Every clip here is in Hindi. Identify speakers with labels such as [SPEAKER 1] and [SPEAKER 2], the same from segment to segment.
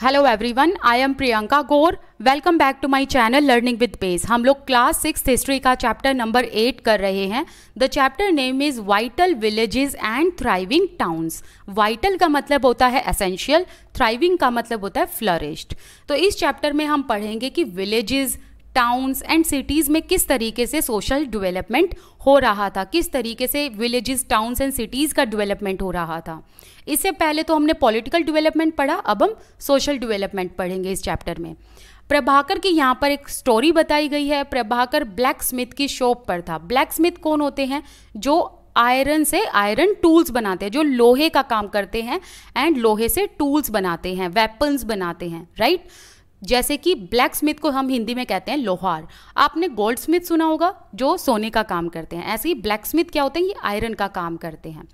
[SPEAKER 1] Hello everyone I am Priyanka Gaur welcome back to my channel learning with base हम लोग क्लास सिक्स हिस्ट्री का चैप्टर नंबर एट कर रहे हैं the chapter name is vital villages and thriving towns vital का मतलब होता है एसेंशियल थ्राइविंग का मतलब होता है फ्लरिश्ड तो इस चैप्टर में हम पढ़ेंगे कि विलेजेस टाउन्स एंड सिटीज़ में किस तरीके से सोशल डेवलपमेंट हो रहा था किस तरीके से विलेजेस टाउन्स एंड सिटीज़ का डेवलपमेंट हो रहा था इससे पहले तो हमने पॉलिटिकल डेवलपमेंट पढ़ा अब हम सोशल डेवलपमेंट पढ़ेंगे इस चैप्टर में प्रभाकर की यहाँ पर एक स्टोरी बताई गई है प्रभाकर ब्लैक स्मिथ की शॉप पर था ब्लैक स्मिथ कौन होते हैं जो आयरन से आयरन टूल्स बनाते हैं जो लोहे का काम करते हैं एंड लोहे से टूल्स बनाते हैं वेपन्स बनाते हैं राइट right? जैसे कि ब्लैक स्मिथ को हम हिंदी में कहते हैं लोहार आपने गोल्ड स्मिथ सुना होगा जो सोने का काम करते हैं ऐसे ही ब्लैक स्मिथ क्या होते हैं ये आयरन का काम करते हैं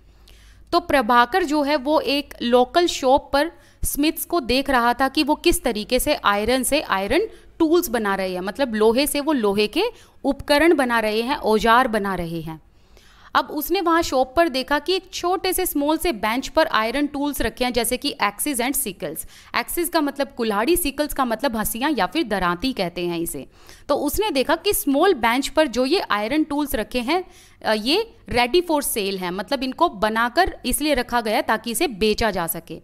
[SPEAKER 1] तो प्रभाकर जो है वो एक लोकल शॉप पर स्मिथ्स को देख रहा था कि वो किस तरीके से आयरन से आयरन टूल्स बना रहे हैं मतलब लोहे से वो लोहे के उपकरण बना रहे हैं औजार बना रहे हैं अब उसने वहाँ शॉप पर देखा कि एक छोटे से स्मॉल से बेंच पर आयरन टूल्स रखे हैं जैसे कि एक्सिस एंड सिकल्स एक्सिस का मतलब कुल्हाड़ी सिकल्स का मतलब हंसियाँ या फिर दराती कहते हैं इसे तो उसने देखा कि स्मॉल बेंच पर जो ये आयरन टूल्स रखे हैं ये रेडी फॉर सेल है मतलब इनको बनाकर इसलिए रखा गया ताकि इसे बेचा जा सके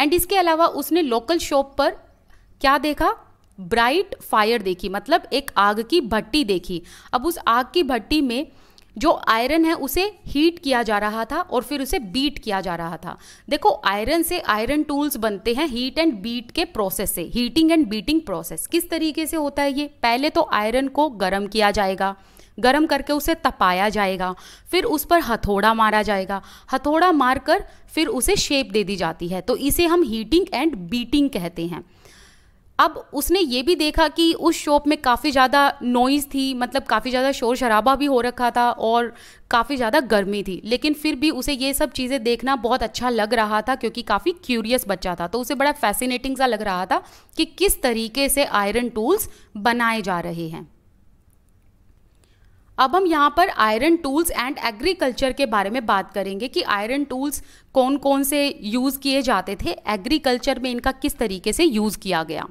[SPEAKER 1] एंड इसके अलावा उसने लोकल शॉप पर क्या देखा ब्राइट फायर देखी मतलब एक आग की भट्टी देखी अब उस आग की भट्टी में जो आयरन है उसे हीट किया जा रहा था और फिर उसे बीट किया जा रहा था देखो आयरन से आयरन टूल्स बनते हैं हीट एंड बीट के प्रोसेस से हीटिंग एंड बीटिंग प्रोसेस किस तरीके से होता है ये पहले तो आयरन को गर्म किया जाएगा गर्म करके उसे तपाया जाएगा फिर उस पर हथौड़ा मारा जाएगा हथौड़ा मारकर फिर उसे शेप दे दी जाती है तो इसे हम हीटिंग एंड बीटिंग कहते हैं अब उसने ये भी देखा कि उस शॉप में काफ़ी ज़्यादा नॉइज़ थी मतलब काफ़ी ज़्यादा शोर शराबा भी हो रखा था और काफ़ी ज़्यादा गर्मी थी लेकिन फिर भी उसे ये सब चीज़ें देखना बहुत अच्छा लग रहा था क्योंकि काफ़ी क्यूरियस बच्चा था तो उसे बड़ा फैसिनेटिंग सा लग रहा था कि किस तरीके से आयरन टूल्स बनाए जा रहे हैं अब हम यहाँ पर आयरन टूल्स एंड एग्रीकल्चर के बारे में बात करेंगे कि आयरन टूल्स कौन कौन से यूज़ किए जाते थे एग्रीकल्चर में इनका किस तरीके से यूज़ किया गया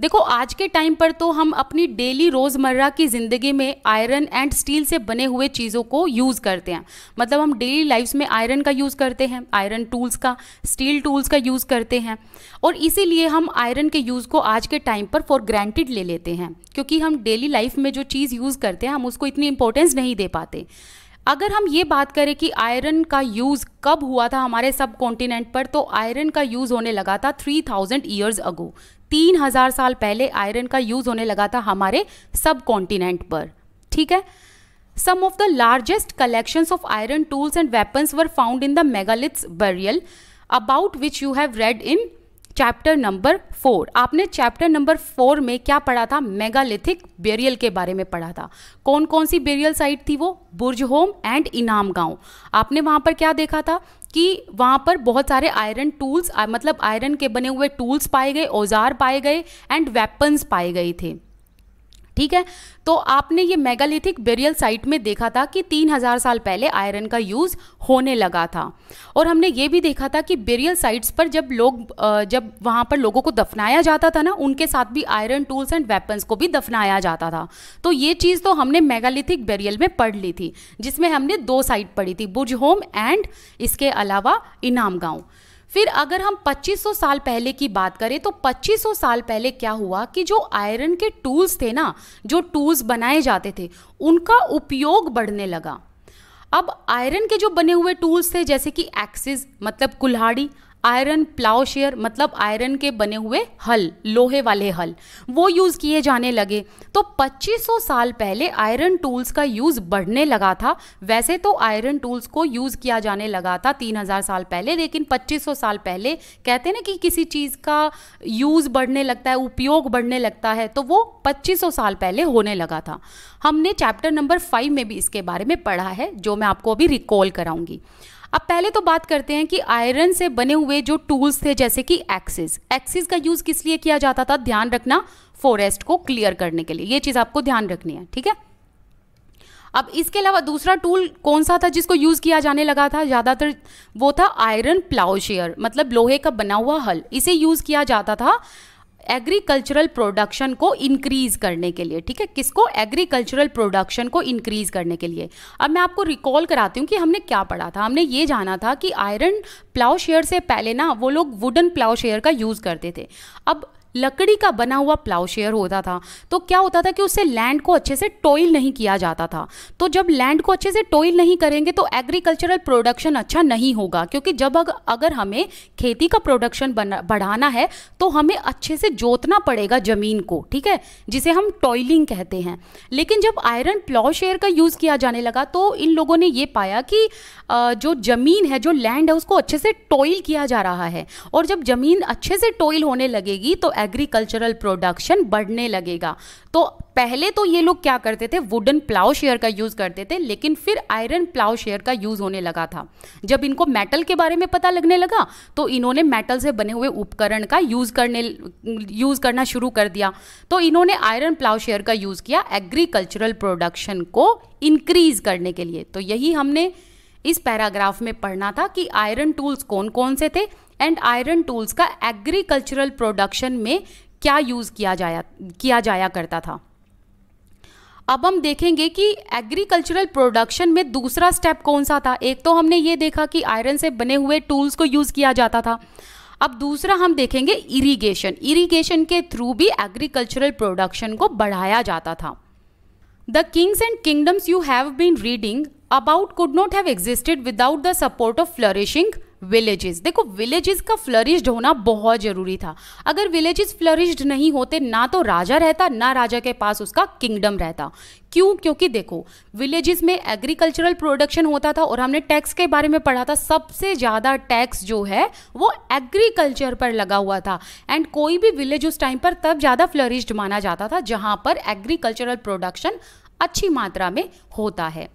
[SPEAKER 1] देखो आज के टाइम पर तो हम अपनी डेली रोज़मर्रा की ज़िंदगी में आयरन एंड स्टील से बने हुए चीज़ों को यूज़ करते हैं मतलब हम डेली लाइफ में आयरन का यूज़ करते हैं आयरन टूल्स का स्टील टूल्स का यूज़ करते हैं और इसीलिए हम आयरन के यूज़ को आज के टाइम पर फॉर ग्रांटेड ले लेते हैं क्योंकि हम डेली लाइफ में जो चीज़ यूज़ करते हैं हम उसको इतनी इंपॉर्टेंस नहीं दे पाते अगर हम ये बात करें कि आयरन का यूज़ कब हुआ था हमारे सब कॉन्टिनेंट पर तो आयरन का यूज़ होने लगा था 3000 ईयर्स अगो तीन हजार साल पहले आयरन का यूज होने लगा था हमारे सब कॉन्टिनेंट पर ठीक है some of the largest collections of iron tools and weapons were found in the megaliths burial about which you have read in chapter number four आपने चैप्टर नंबर फोर में क्या पढ़ा था मेगालिथिक बेरियल के बारे में पढ़ा था कौन कौन सी बेरियल साइट थी वो बुर्ज होम एंड इनाम गांव आपने वहाँ पर क्या देखा था कि वहाँ पर बहुत सारे आयरन टूल्स मतलब आयरन के बने हुए टूल्स पाए गए औजार पाए गए एंड वेपन्स पाए गए थे ठीक है तो आपने ये मेगालिथिक बेरियल साइट में देखा था कि 3000 साल पहले आयरन का यूज़ होने लगा था और हमने ये भी देखा था कि बेरियल साइट्स पर जब लोग जब वहाँ पर लोगों को दफनाया जाता था ना उनके साथ भी आयरन टूल्स एंड वेपन्स को भी दफनाया जाता था तो ये चीज़ तो हमने मेगालिथिक बेरियल में पढ़ ली थी जिसमें हमने दो साइट पढ़ी थी बुज होम एंड इसके अलावा इनाम गाँव फिर अगर हम 2500 साल पहले की बात करें तो 2500 साल पहले क्या हुआ कि जो आयरन के टूल्स थे ना जो टूल्स बनाए जाते थे उनका उपयोग बढ़ने लगा अब आयरन के जो बने हुए टूल्स थे जैसे कि एक्सिस मतलब कुल्हाड़ी आयरन प्लाउशेयर मतलब आयरन के बने हुए हल लोहे वाले हल वो यूज़ किए जाने लगे तो 2500 साल पहले आयरन टूल्स का यूज़ बढ़ने लगा था वैसे तो आयरन टूल्स को यूज़ किया जाने लगा था 3000 साल पहले लेकिन 2500 साल पहले कहते हैं ना कि किसी चीज़ का यूज़ बढ़ने लगता है उपयोग बढ़ने लगता है तो वो 2500 साल पहले होने लगा था हमने चैप्टर नंबर फाइव में भी इसके बारे में पढ़ा है जो मैं आपको अभी रिकॉल कराऊंगी अब पहले तो बात करते हैं कि आयरन से बने हुए जो टूल्स थे जैसे कि एक्सिस एक्सिस का यूज किस लिए किया जाता था ध्यान रखना फॉरेस्ट को क्लियर करने के लिए ये चीज आपको ध्यान रखनी है ठीक है अब इसके अलावा दूसरा टूल कौन सा था जिसको यूज़ किया जाने लगा था ज़्यादातर वो था आयरन प्लाउशेयर मतलब लोहे का बना हुआ हल इसे यूज़ किया जाता था एग्रीकल्चरल प्रोडक्शन को इंक्रीज़ करने के लिए ठीक है किसको एग्रीकल्चरल प्रोडक्शन को इंक्रीज़ करने के लिए अब मैं आपको रिकॉल कराती हूँ कि हमने क्या पढ़ा था हमने ये जाना था कि आयरन प्लाउ शेयर से पहले ना वो लोग वुडन प्लाउ शेयर का यूज़ करते थे अब लकड़ी का बना हुआ प्लाउशेयर होता था तो क्या होता था कि उससे लैंड को अच्छे से टोइल नहीं किया जाता था तो जब लैंड को अच्छे से टोइल नहीं करेंगे तो एग्रीकल्चरल प्रोडक्शन अच्छा नहीं होगा क्योंकि जब अगर हमें खेती का प्रोडक्शन बढ़ाना है तो हमें अच्छे से जोतना पड़ेगा ज़मीन को ठीक है जिसे हम टॉयलिंग कहते हैं लेकिन जब आयरन प्लाउशेयर का यूज़ किया जाने लगा तो इन लोगों ने यह पाया कि जो ज़मीन है जो लैंड है उसको अच्छे से टॉयल किया जा रहा है और जब ज़मीन अच्छे से टॉयल होने लगेगी तो एग्रीकल्चरल प्रोडक्शन बढ़ने लगेगा तो पहले तो ये लोग क्या करते थे वुडन प्लाउ शेयर का यूज़ करते थे लेकिन फिर आयरन प्लाउ शेयर का यूज़ होने लगा था जब इनको मेटल के बारे में पता लगने लगा तो इन्होंने मेटल से बने हुए उपकरण का यूज़ करने यूज़ करना शुरू कर दिया तो इन्होंने आयरन प्लाउ शेयर का यूज़ किया एग्रीकल्चरल प्रोडक्शन को इंक्रीज करने के लिए तो यही हमने इस पैराग्राफ में पढ़ना था कि आयरन टूल्स कौन कौन से थे एंड आयरन टूल्स का एग्रीकल्चरल प्रोडक्शन में क्या यूज़ किया जाया किया जाया करता था अब हम देखेंगे कि एग्रीकल्चरल प्रोडक्शन में दूसरा स्टेप कौन सा था एक तो हमने ये देखा कि आयरन से बने हुए टूल्स को यूज़ किया जाता था अब दूसरा हम देखेंगे इरिगेशन इरिगेशन के थ्रू भी एग्रीकल्चरल प्रोडक्शन को बढ़ाया जाता था the kings and kingdoms you have been reading about could not have existed without the support of flourishing villages देखो विलेजेस का फ्लरिश्ड होना बहुत ज़रूरी था अगर विलेजेस फ्लरिश्ड नहीं होते ना तो राजा रहता ना राजा के पास उसका किंगडम रहता क्यों क्योंकि देखो विलेजेस में एग्रीकल्चरल प्रोडक्शन होता था और हमने टैक्स के बारे में पढ़ा था सबसे ज़्यादा टैक्स जो है वो एग्रीकल्चर पर लगा हुआ था एंड कोई भी विलेज उस टाइम पर तब ज़्यादा फ्लरिश्ड माना जाता था जहाँ पर एग्रीकल्चरल प्रोडक्शन अच्छी मात्रा में होता है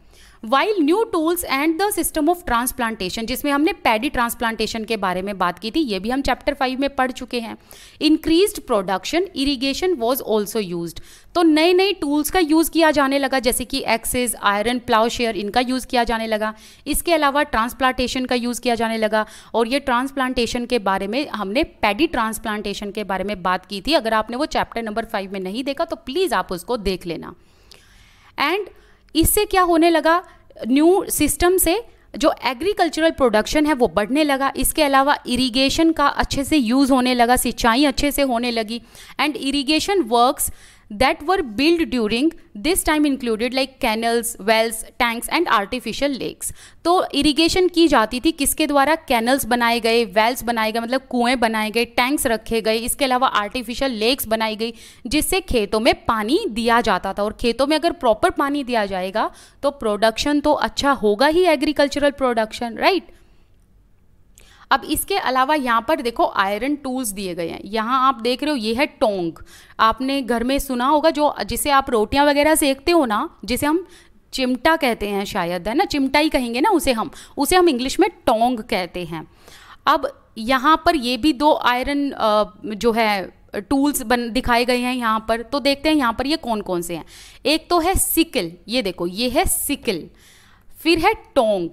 [SPEAKER 1] while new tools and the system of transplantation जिसमें हमने पैडी ट्रांसप्लांटेशन के बारे में बात की थी ये भी हम चैप्टर फाइव में पढ़ चुके हैं increase production irrigation was also use तो नए नए टूल्स का यूज़ किया जाने लगा जैसे कि एक्सेस आयरन प्लाउ शेयर इनका यूज़ किया जाने लगा इसके अलावा ट्रांसप्लांटेशन का यूज़ किया जाने लगा और ये ट्रांसप्लांटेशन के बारे में हमने पैडी ट्रांसप्लांटेशन के बारे में बात की थी अगर आपने वो चैप्टर नंबर फाइव में नहीं देखा तो प्लीज़ आप उसको देख लेना एंड इससे क्या होने लगा न्यू सिस्टम से जो एग्रीकल्चरल प्रोडक्शन है वो बढ़ने लगा इसके अलावा इरिगेशन का अच्छे से यूज़ होने लगा सिंचाई अच्छे से होने लगी and irrigation works that were built during this time included like canals wells tanks and artificial lakes तो इरीगेशन की जाती थी किसके द्वारा कैनल्स बनाए गए वेल्स बनाए गए मतलब कुएं बनाए गए टैंक्स रखे गए इसके अलावा आर्टिफिशियल लेक्स बनाई गई जिससे खेतों में पानी दिया जाता था और खेतों में अगर प्रॉपर पानी दिया जाएगा तो प्रोडक्शन तो अच्छा होगा ही एग्रीकल्चरल प्रोडक्शन राइट अब इसके अलावा यहाँ पर देखो आयरन टूल्स दिए गए हैं यहाँ आप देख रहे हो ये है टोंग आपने घर में सुना होगा जो जिसे आप रोटियाँ वगैरह सेकते हो ना जिसे हम चिमटा कहते हैं शायद है ना चिमटा ही कहेंगे ना उसे हम उसे हम इंग्लिश में टोंग कहते हैं अब यहाँ पर ये भी दो आयरन जो है टूल्स बन दिखाए गए हैं यहाँ पर तो देखते हैं यहाँ पर ये कौन कौन से हैं एक तो है सिकल ये देखो ये है सिकल फिर है टोंग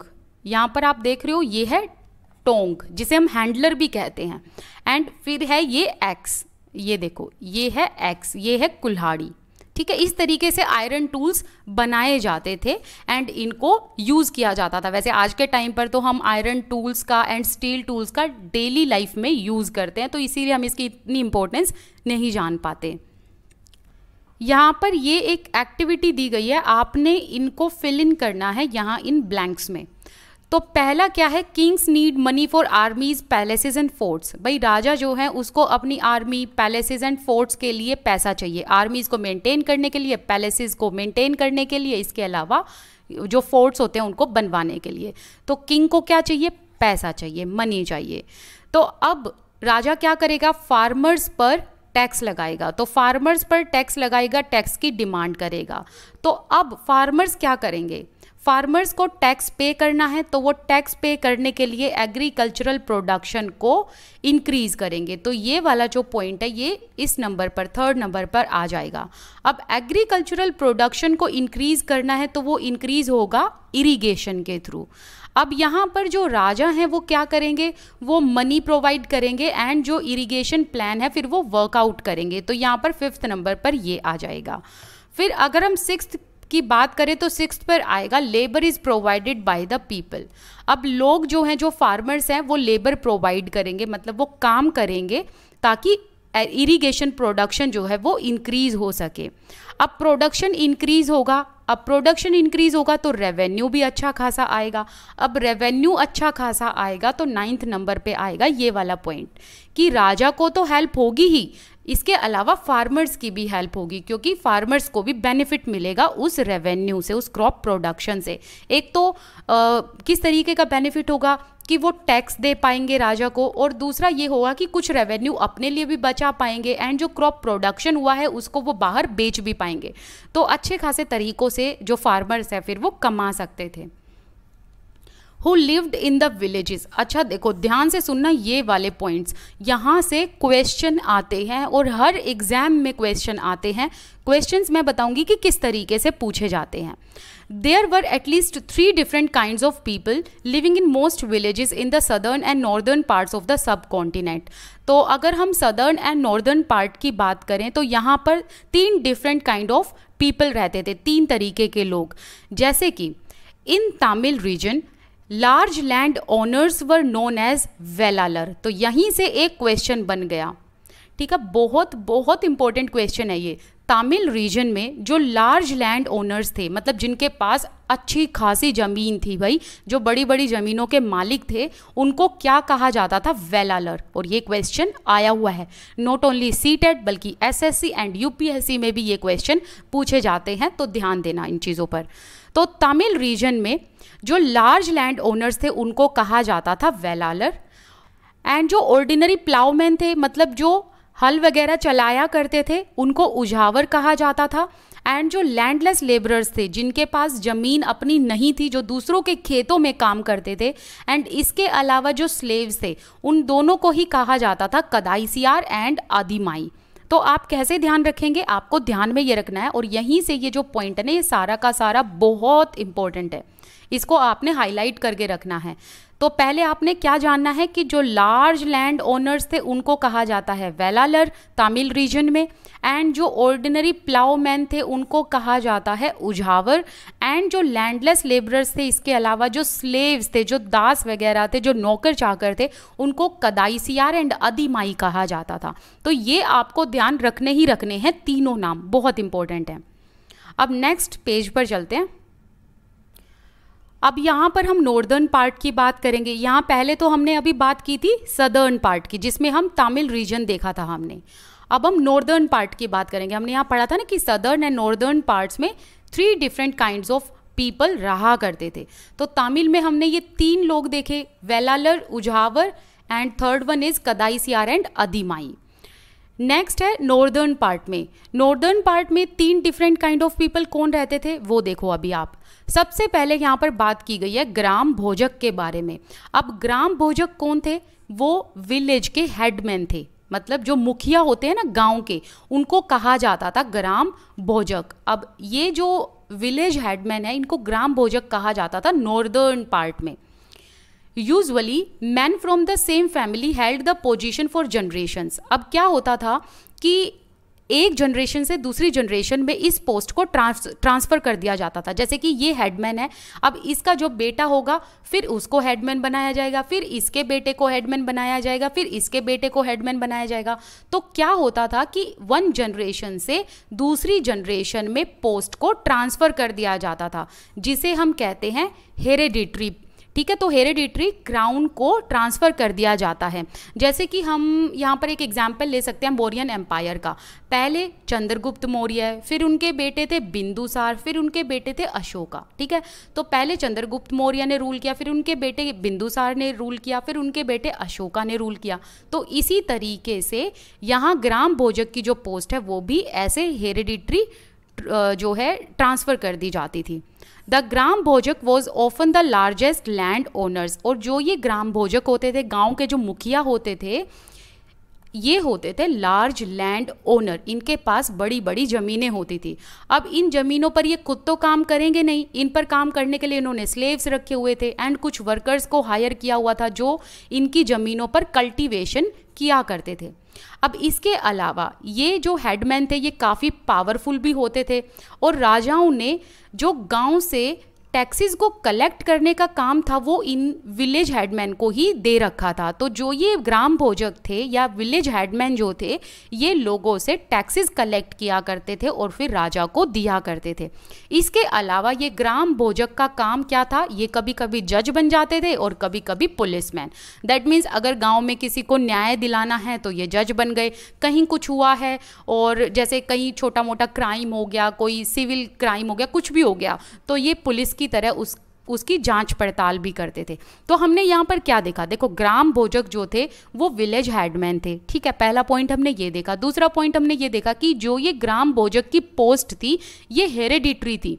[SPEAKER 1] यहाँ पर आप देख रहे हो ये है टोंग जिसे हम हैंडलर भी कहते हैं एंड फिर है ये एक्स ये देखो ये है एक्स ये है कुल्हाड़ी ठीक है इस तरीके से आयरन टूल्स बनाए जाते थे एंड इनको यूज़ किया जाता था वैसे आज के टाइम पर तो हम आयरन टूल्स का एंड स्टील टूल्स का डेली लाइफ में यूज़ करते हैं तो इसीलिए हम इसकी इतनी इम्पोर्टेंस नहीं जान पाते यहाँ पर ये एक एक्टिविटी दी गई है आपने इनको फिल इन करना है यहाँ इन ब्लैंक्स में तो पहला क्या है kings need money for armies palaces and forts भाई राजा जो है उसको अपनी आर्मी पैलेसेज एंड फोर्ट्स के लिए पैसा चाहिए आर्मीज को मेंटेन करने के लिए पैलेसेज को मेंटेन करने के लिए इसके अलावा जो फोर्ट्स होते हैं उनको बनवाने के लिए तो किंग को क्या चाहिए पैसा चाहिए मनी चाहिए तो अब राजा क्या करेगा फार्मर्स पर टैक्स लगाएगा तो फार्मर्स पर टैक्स लगाएगा टैक्स की डिमांड करेगा तो अब फार्मर्स क्या करेंगे फार्मर्स को टैक्स पे करना है तो वो टैक्स पे करने के लिए एग्रीकल्चरल प्रोडक्शन को इंक्रीज करेंगे तो ये वाला जो पॉइंट है ये इस नंबर पर थर्ड नंबर पर आ जाएगा अब एग्रीकल्चरल प्रोडक्शन को इंक्रीज करना है तो वो इंक्रीज होगा इरिगेशन के थ्रू अब यहाँ पर जो राजा हैं वो क्या करेंगे वो मनी प्रोवाइड करेंगे एंड जो इरिगेशन प्लान है फिर वो वर्कआउट करेंगे तो यहाँ पर फिफ्थ नंबर पर ये आ जाएगा फिर अगर हम सिक्स की बात करें तो सिक्स पर आएगा labour is provided by the people अब लोग जो हैं जो फार्मर्स हैं वो लेबर प्रोवाइड करेंगे मतलब वो काम करेंगे ताकि इरिगेशन प्रोडक्शन जो है वो इंक्रीज हो सके अब प्रोडक्शन इंक्रीज होगा अब प्रोडक्शन इंक्रीज होगा तो रेवेन्यू भी अच्छा खासा आएगा अब रेवेन्यू अच्छा खासा आएगा तो नाइन्थ नंबर पे आएगा ये वाला पॉइंट कि राजा को तो हेल्प होगी ही इसके अलावा फार्मर्स की भी हेल्प होगी क्योंकि फार्मर्स को भी बेनिफिट मिलेगा उस रेवेन्यू से उस क्रॉप प्रोडक्शन से एक तो आ, किस तरीके का बेनिफिट होगा कि वो टैक्स दे पाएंगे राजा को और दूसरा ये होगा कि कुछ रेवेन्यू अपने लिए भी बचा पाएंगे एंड जो क्रॉप प्रोडक्शन हुआ है उसको वो बाहर बेच भी पाएंगे तो अच्छे खासे तरीकों से जो फार्मर्स है फिर वो कमा सकते थे who lived in the villages अच्छा देखो ध्यान से सुनना ये वाले पॉइंट्स यहाँ से क्वेश्चन आते हैं और हर एग्जाम में क्वेश्चन आते हैं क्वेश्चन मैं बताऊँगी कि किस तरीके से पूछे जाते हैं there were at least three different kind of people living in most villages in the southern and northern parts of the sub continent अगर हम सदर्न एंड नॉर्दर्न पार्ट की बात करें तो यहाँ पर तीन डिफरेंट काइंड ऑफ पीपल रहते थे तीन तरीके के लोग जैसे कि in Tamil region large land owners were known as Vellalar तो यहीं से एक क्वेश्चन बन गया ठीक है बहुत बहुत इंपॉर्टेंट क्वेश्चन है ये तमिल रीजन में जो लार्ज लैंड ओनर्स थे मतलब जिनके पास अच्छी खासी ज़मीन थी भाई जो बड़ी बड़ी ज़मीनों के मालिक थे उनको क्या कहा जाता था वेलालर और ये क्वेश्चन आया हुआ है नॉट ओनली सी टेट बल्कि एसएससी एंड यूपीएससी में भी ये क्वेश्चन पूछे जाते हैं तो ध्यान देना इन चीज़ों पर तो तमिल रीजन में जो लार्ज लैंड ओनर्स थे उनको कहा जाता था वेलालर एंड जो ऑर्डिनरी प्लावमैन थे मतलब जो हल वगैरह चलाया करते थे उनको उजावर कहा जाता था एंड जो लैंडलेस लेबरर्स थे जिनके पास ज़मीन अपनी नहीं थी जो दूसरों के खेतों में काम करते थे एंड इसके अलावा जो स्लेव्स थे उन दोनों को ही कहा जाता था कदाइसियार एंड आदिमाई तो आप कैसे ध्यान रखेंगे आपको ध्यान में ये रखना है और यहीं से ये जो पॉइंट है ना ये सारा का सारा बहुत इंपॉर्टेंट है इसको आपने हाईलाइट करके रखना है तो पहले आपने क्या जानना है कि जो लार्ज लैंड ओनर्स थे उनको कहा जाता है वेलालर तमिल रीजन में एंड जो ऑर्डिनरी प्लाउ मैन थे उनको कहा जाता है उझावर एंड जो लैंडलेस लेबरर्स थे इसके अलावा जो स्लेव्स थे जो दास वगैरह थे जो नौकर चाकर थे उनको कदाइसियार एंड अदिमाई कहा जाता था तो ये आपको ध्यान रखने ही रखने हैं तीनों नाम बहुत इंपॉर्टेंट हैं अब नेक्स्ट पेज पर चलते हैं अब यहाँ पर हम नॉर्दर्न पार्ट की बात करेंगे यहाँ पहले तो हमने अभी बात की थी सदर्न पार्ट की जिसमें हम तमिल रीजन देखा था हमने अब हम नॉर्दर्न पार्ट की बात करेंगे हमने यहाँ पढ़ा था ना कि सदर्न एंड नॉर्दर्न पार्ट्स में three different kind of people रहा करते थे तो तमिल में हमने ये तीन लोग देखे Vellalar Uzhavar and third one is Kadaisiyar and Adimai next है नॉर्दर्न पार्ट में नॉर्दर्न पार्ट में तीन डिफरेंट काइंड ऑफ पीपल कौन रहते थे वो देखो अभी आप सबसे पहले यहाँ पर बात की गई है ग्राम भोजक के बारे में अब ग्राम भोजक कौन थे वो विलेज के हेडमैन थे मतलब जो मुखिया होते हैं ना गांव के उनको कहा जाता था ग्राम भोजक अब ये जो विलेज हेडमैन है इनको ग्राम भोजक कहा जाता था नॉर्दर्न पार्ट में usually man from the same family held the position for generations अब क्या होता था कि एक जनरेशन से दूसरी जनरेशन में इस पोस्ट को ट्रांस ट्रांसफ़र कर दिया जाता था जैसे कि ये हेडमैन है अब इसका जो बेटा होगा फिर उसको हेडमैन बनाया जाएगा फिर इसके बेटे को हेडमैन बनाया जाएगा फिर इसके बेटे को हेडमैन बनाया जाएगा तो क्या होता था कि वन जनरेशन से दूसरी जनरेशन में पोस्ट को ट्रांसफ़र कर दिया जाता था जिसे हम कहते हैं हेरेडिट्री ठीक है तो हेरेडिटरी क्राउन को ट्रांसफ़र कर दिया जाता है जैसे कि हम यहाँ पर एक एग्जाम्पल ले सकते हैं मौर्यन एम्पायर का पहले चंद्रगुप्त मौर्य फिर उनके बेटे थे बिंदुसार फिर उनके बेटे थे अशोका ठीक है तो पहले चंद्रगुप्त मौर्य ने रूल किया फिर उनके बेटे बिंदुसार ने रूल किया फिर उनके बेटे अशोका ने रूल किया तो इसी तरीके से यहाँ ग्राम भोजक की जो पोस्ट है वो भी ऐसे हेरेडिटरी जो है ट्रांसफ़र कर दी जाती थी the gram bhojak was often the largest land owners और जो ये ग्राम भोजक होते थे गाँव के जो मुखिया होते थे ये होते थे लार्ज लैंड ओनर इनके पास बड़ी बड़ी ज़मीनें होती थी अब इन ज़मीनों पर ये खुद तो काम करेंगे नहीं इन पर काम करने के लिए इन्होंने स्लेव्स रखे हुए थे एंड कुछ वर्कर्स को हायर किया हुआ था जो इनकी ज़मीनों पर कल्टीवेशन किया करते थे अब इसके अलावा ये जो हेडमैन थे ये काफ़ी पावरफुल भी होते थे और राजाओं ने जो गांव से टैक्सेस को कलेक्ट करने का काम था वो इन विलेज हेडमैन को ही दे रखा था तो जो ये ग्राम भोजक थे या विलेज हेडमैन जो थे ये लोगों से टैक्सेस कलेक्ट किया करते थे और फिर राजा को दिया करते थे इसके अलावा ये ग्राम भोजक का काम क्या था ये कभी कभी जज बन जाते थे और कभी कभी पुलिसमैन दैट मीन्स अगर गाँव में किसी को न्याय दिलाना है तो ये जज बन गए कहीं कुछ हुआ है और जैसे कहीं छोटा मोटा क्राइम हो गया कोई सिविल क्राइम हो गया कुछ भी हो गया तो ये पुलिस की की तरह उस उसकी जांच पड़ताल भी करते थे तो हमने यहाँ पर क्या देखा देखो ग्राम भोजक जो थे वो विलेज हेडमैन थे ठीक है पहला पॉइंट हमने ये देखा दूसरा पॉइंट हमने ये देखा कि जो ये ग्राम भोजक की पोस्ट थी ये हेरेडिटरी थी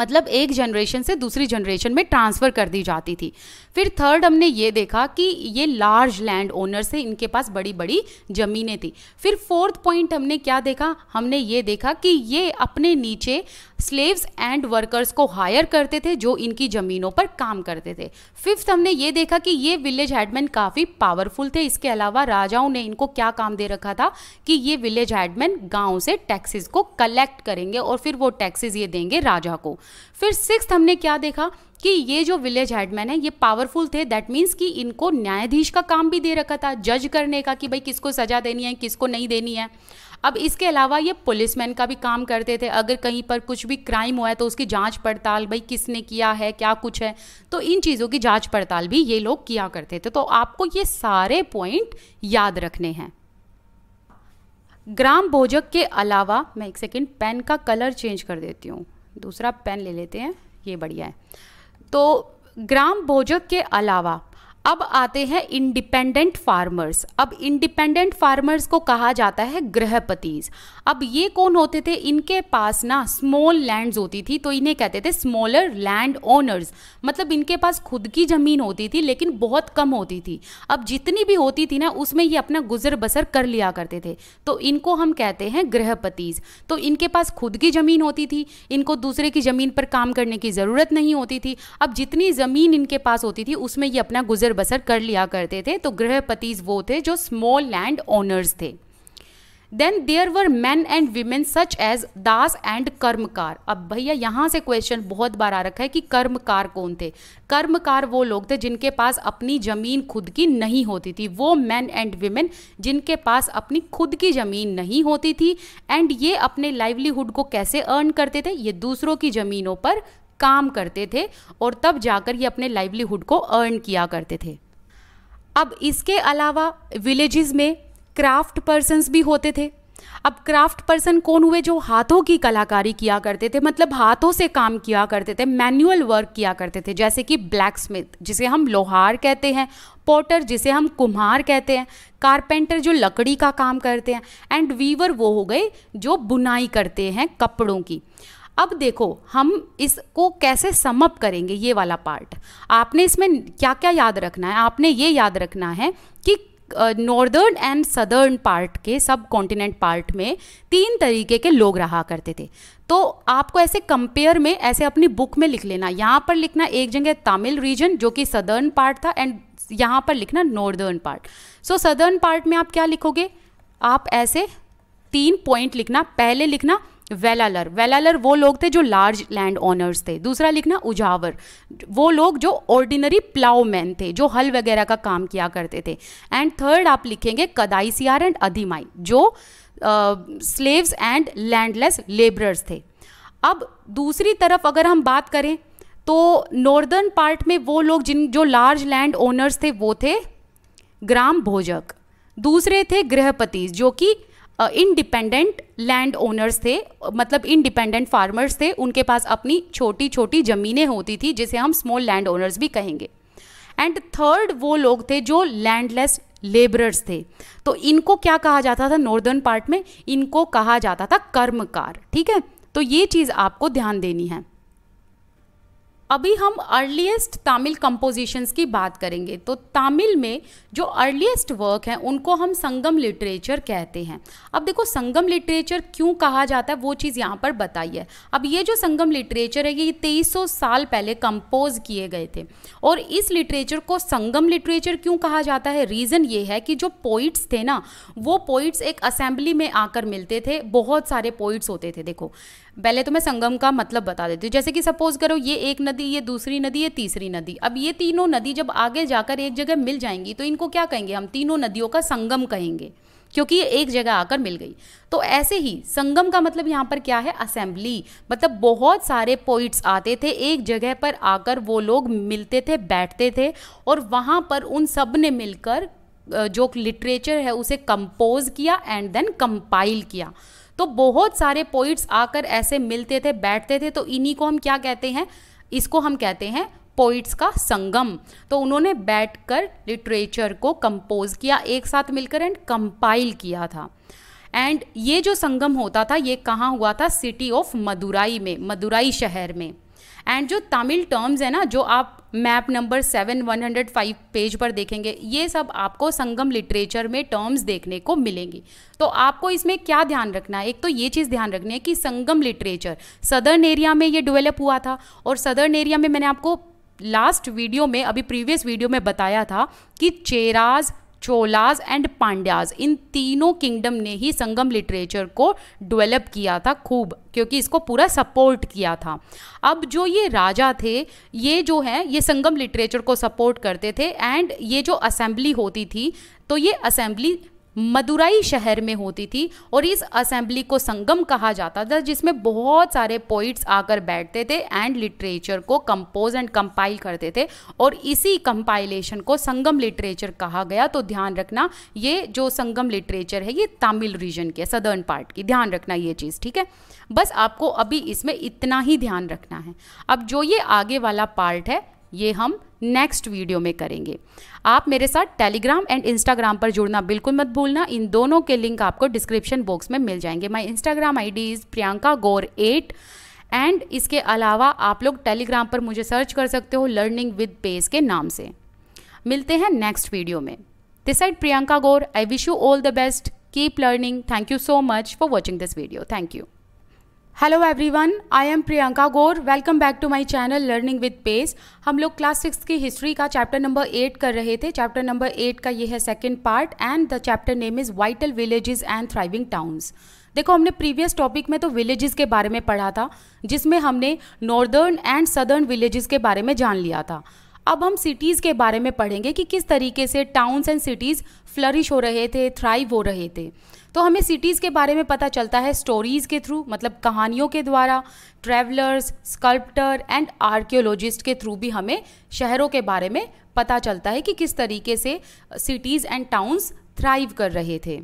[SPEAKER 1] मतलब एक जनरेशन से दूसरी जनरेशन में ट्रांसफ़र कर दी जाती थी फिर थर्ड हमने ये देखा कि ये लार्ज लैंड ओनर से इनके पास बड़ी बड़ी ज़मीनें थी फिर फोर्थ पॉइंट हमने क्या देखा हमने ये देखा कि ये अपने नीचे स्लेव्स एंड वर्कर्स को हायर करते थे जो इनकी ज़मीनों पर काम करते थे फिफ्थ हमने ये देखा कि ये विलेज हेडमैन काफ़ी पावरफुल थे इसके अलावा राजाओं ने इनको क्या काम दे रखा था कि ये विलेज हेडमैन गाँव से टैक्सेस को कलेक्ट करेंगे और फिर वो टैक्सेस ये देंगे राजा को फिर सिक्स हमने क्या देखा कि ये जो विलेज हेडमैन है ये पावरफुल थे दैट मीन्स कि इनको न्यायाधीश का काम भी दे रखा था जज करने का कि भाई किसको सजा देनी है किसको नहीं देनी है अब इसके अलावा ये पुलिसमैन का भी काम करते थे अगर कहीं पर कुछ भी क्राइम हुआ है तो उसकी जाँच पड़ताल भाई किसने किया है क्या कुछ है तो इन चीज़ों की जाँच पड़ताल भी ये लोग किया करते थे तो आपको ये सारे पॉइंट याद रखने हैं ग्राम भोजक के अलावा मैं एक सेकेंड पेन का कलर चेंज कर देती हूँ दूसरा पेन ले लेते हैं ये बढ़िया है तो ग्राम भोजक के अलावा अब आते हैं इंडिपेंडेंट फार्मर्स अब इंडिपेंडेंट फार्मर्स को कहा जाता है गृहपतिज अब ये कौन होते थे इनके पास ना स्मॉल लैंड्स होती थी तो इन्हें कहते थे स्मॉलर लैंड ओनर्स मतलब इनके पास खुद की ज़मीन होती थी लेकिन बहुत कम होती थी अब जितनी भी होती थी ना उसमें ये अपना गुजर बसर कर लिया करते थे तो इनको हम कहते हैं गृहपतिज तो इनके पास खुद की ज़मीन होती थी इनको दूसरे की ज़मीन पर काम करने की ज़रूरत नहीं होती थी अब जितनी ज़मीन इनके पास होती थी उसमें ये अपना गुजर बसर कर लिया करते थे तो गृहपतिज वो थे जो स्मॉल लैंड ओनर्स थे then there were men and women such as das and karmakar अब भैया यहाँ से क्वेश्चन बहुत बार आ रखा है कि कर्मकार कौन थे कर्मकार वो लोग थे जिनके पास अपनी ज़मीन खुद की नहीं होती थी वो मैन एंड वीमेन जिनके पास अपनी खुद की ज़मीन नहीं होती थी एंड ये अपने लाइवलीहुड को कैसे अर्न करते थे ये दूसरों की ज़मीनों पर काम करते थे और तब जाकर ये अपने लाइवलीहुड को अर्न किया करते थे अब इसके अलावा विलेजेस में क्राफ्ट पर्सनस भी होते थे अब क्राफ्ट पर्सन कौन हुए जो हाथों की कलाकारी किया करते थे मतलब हाथों से काम किया करते थे मैनुअल वर्क किया करते थे जैसे कि ब्लैक स्मिथ जिसे हम लोहार कहते हैं पोटर जिसे हम कुम्हार कहते हैं कारपेंटर जो लकड़ी का काम करते हैं एंड वीवर वो हो गए जो बुनाई करते हैं कपड़ों की अब देखो हम इसको कैसे समअप करेंगे ये वाला पार्ट आपने इसमें क्या क्या याद रखना है आपने ये याद रखना है कि नॉर्दर्न एंड सदर्न पार्ट के सब कॉन्टिनेंट पार्ट में तीन तरीके के लोग रहा करते थे तो आपको ऐसे कंपेयर में ऐसे अपनी बुक में लिख लेना यहाँ पर लिखना एक जगह तमिल रीजन जो कि सदर्न पार्ट था एंड यहाँ पर लिखना northern part so southern part में आप क्या लिखोगे आप ऐसे तीन पॉइंट लिखना पहले लिखना वेलालर वेलालर वो लोग थे जो लार्ज लैंड ऑनर्स थे दूसरा लिखना उजावर वो लोग जो ऑर्डिनरी प्लाउ मैन थे जो हल वगैरह का काम किया करते थे एंड थर्ड आप लिखेंगे कदाइसियार एंड अधिमाई जो स्लेव्स एंड लैंडलेस लेबरर्स थे अब दूसरी तरफ अगर हम बात करें तो नॉर्दर्न पार्ट में वो लोग जिन जो लार्ज लैंड ओनर्स थे वो थे ग्राम भोजक दूसरे थे गृहपति जो कि इनडिपेंडेंट लैंड ओनर्स थे मतलब इनडिपेंडेंट फार्मर्स थे उनके पास अपनी छोटी छोटी ज़मीनें होती थी जिसे हम स्मॉल लैंड ओनर्स भी कहेंगे एंड थर्ड वो लोग थे जो लैंडलेस लेबरर्स थे तो इनको क्या कहा जाता था नॉर्दर्न पार्ट में इनको कहा जाता था कर्मकार ठीक है तो ये चीज़ आपको ध्यान देनी है अभी हम अर्लीस्ट तमिल कंपोजिशंस की बात करेंगे तो तमिल में जो अर्लीस्ट वर्क हैं उनको हम संगम लिटरेचर कहते हैं अब देखो संगम लिटरेचर क्यों कहा जाता है वो चीज़ यहाँ पर बताइए अब ये जो संगम लिटरेचर है ये 2300 साल पहले कंपोज किए गए थे और इस लिटरेचर को संगम लिटरेचर क्यों कहा जाता है रीज़न ये है कि जो पोइट्स थे ना वो पोइट्स एक असेंबली में आकर मिलते थे बहुत सारे पोइट्स होते थे देखो पहले तो मैं संगम का मतलब बता देती हूँ जैसे कि सपोज करो ये एक नदी ये दूसरी नदी ये तीसरी नदी अब ये तीनों नदी जब आगे जाकर एक जगह मिल जाएंगी तो इनको क्या कहेंगे हम तीनों नदियों का संगम कहेंगे क्योंकि ये एक जगह आकर मिल गई तो ऐसे ही संगम का मतलब यहाँ पर क्या है असेंबली मतलब बहुत सारे पोइट्स आते थे एक जगह पर आकर वो लोग मिलते थे बैठते थे और वहाँ पर उन सब ने मिलकर जो लिटरेचर है उसे कंपोज किया एंड देन कंपाइल किया तो बहुत सारे पोइट्स आकर ऐसे मिलते थे बैठते थे तो इन्हीं को हम क्या कहते हैं इसको हम कहते हैं पोइट्स का संगम तो उन्होंने बैठकर लिटरेचर को कंपोज किया एक साथ मिलकर एंड कंपाइल किया था एंड ये जो संगम होता था ये कहाँ हुआ था सिटी ऑफ मदुराई में मदुराई शहर में एंड जो तमिल टर्म्स है ना जो आप map number seven one hundred five page पर देखेंगे ये सब आपको संगम लिटरेचर में टर्म्स देखने को मिलेंगी तो आपको इसमें क्या ध्यान रखना है एक तो ये चीज़ ध्यान रखनी है कि संगम लिटरेचर सदर्न एरिया में ये डेवलप हुआ था और सदर्न एरिया में मैंने आपको लास्ट वीडियो में अभी प्रीवियस वीडियो में बताया था कि चेराज चोलाज एंड पांड्याज इन तीनों किंगडम ने ही संगम लिटरेचर को डेवलप किया था खूब क्योंकि इसको पूरा सपोर्ट किया था अब जो ये राजा थे ये जो है ये संगम लिटरेचर को सपोर्ट करते थे एंड ये जो असेंबली होती थी तो ये असेंबली मदुराई शहर में होती थी और इस असेंबली को संगम कहा जाता था जिसमें बहुत सारे पोइट्स आकर बैठते थे एंड लिटरेचर को कंपोज एंड कंपाइल करते थे और इसी कंपाइलेशन को संगम लिटरेचर कहा गया तो ध्यान रखना ये जो संगम लिटरेचर है ये तमिल रीजन के सदर्न पार्ट की ध्यान रखना ये चीज़ ठीक है बस आपको अभी इसमें इतना ही ध्यान रखना है अब जो ये आगे वाला पार्ट है ये हम नेक्स्ट वीडियो में करेंगे आप मेरे साथ टेलीग्राम एंड इंस्टाग्राम पर जुड़ना बिल्कुल मत भूलना इन दोनों के लिंक आपको डिस्क्रिप्शन बॉक्स में मिल जाएंगे my Instagram I D is Priyanka Gaur eight and इसके अलावा आप लोग टेलीग्राम पर मुझे सर्च कर सकते हो लर्निंग विद पेज के नाम से मिलते हैं नेक्स्ट वीडियो में this side Priyanka Gaur I wish you all the best keep learning thank you so much for watching this video thank you hello everyone I am Priyanka Gaur welcome back to my channel learning with pace हम लोग क्लास सिक्स की हिस्ट्री का चैप्टर नंबर एट कर रहे थे चैप्टर नंबर एट का ये है second part and the chapter name is vital villages and thriving towns देखो हमने प्रीवियस टॉपिक में तो विलेजेस के बारे में पढ़ा था जिसमें हमने नॉर्दर्न एंड सदर्न विलेजेस के बारे में जान लिया था अब हम सिटीज़ के बारे में पढ़ेंगे कि किस तरीके से टाउन्स एंड सिटीज़ फ्लरिश हो रहे थे थ्राइव हो रहे थे तो हमें सिटीज़ के बारे में पता चलता है स्टोरीज़ के थ्रू मतलब कहानियों के द्वारा ट्रेवलर्स स्कल्प्टर एंड आर्कियोलॉजिस्ट के थ्रू भी हमें शहरों के बारे में पता चलता है कि किस तरीके से सिटीज़ एंड टाउन्स थ्राइव कर रहे थे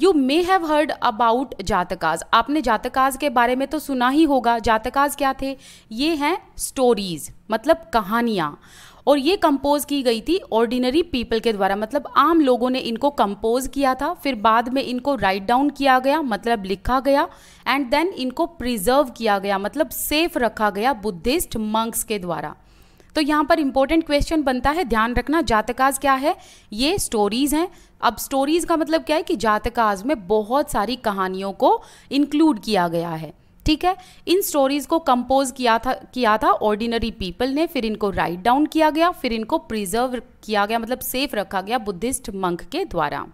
[SPEAKER 1] you may have heard about Jatakas आपने जातकाज के बारे में तो सुना ही होगा जातकाज क्या थे ये हैं स्टोरीज मतलब कहानियाँ और ये कंपोज की गई थी ऑर्डिनरी पीपल के द्वारा मतलब आम लोगों ने इनको कंपोज किया था फिर बाद में इनको राइट डाउन किया गया मतलब लिखा गया एंड देन इनको प्रिजर्व किया गया मतलब सेफ रखा गया बुद्धिस्ट मंक्स के द्वारा तो यहाँ पर इंपॉर्टेंट क्वेश्चन बनता है ध्यान रखना जातकाज क्या है ये स्टोरीज हैं अब स्टोरीज का मतलब क्या है कि जातकाज में बहुत सारी कहानियों को इंक्लूड किया गया है ठीक है इन स्टोरीज को कंपोज किया था किया था ऑर्डिनरी पीपल ने फिर इनको राइट डाउन किया गया फिर इनको प्रिजर्व किया गया मतलब सेफ रखा गया बुद्धिस्ट मंक के द्वारा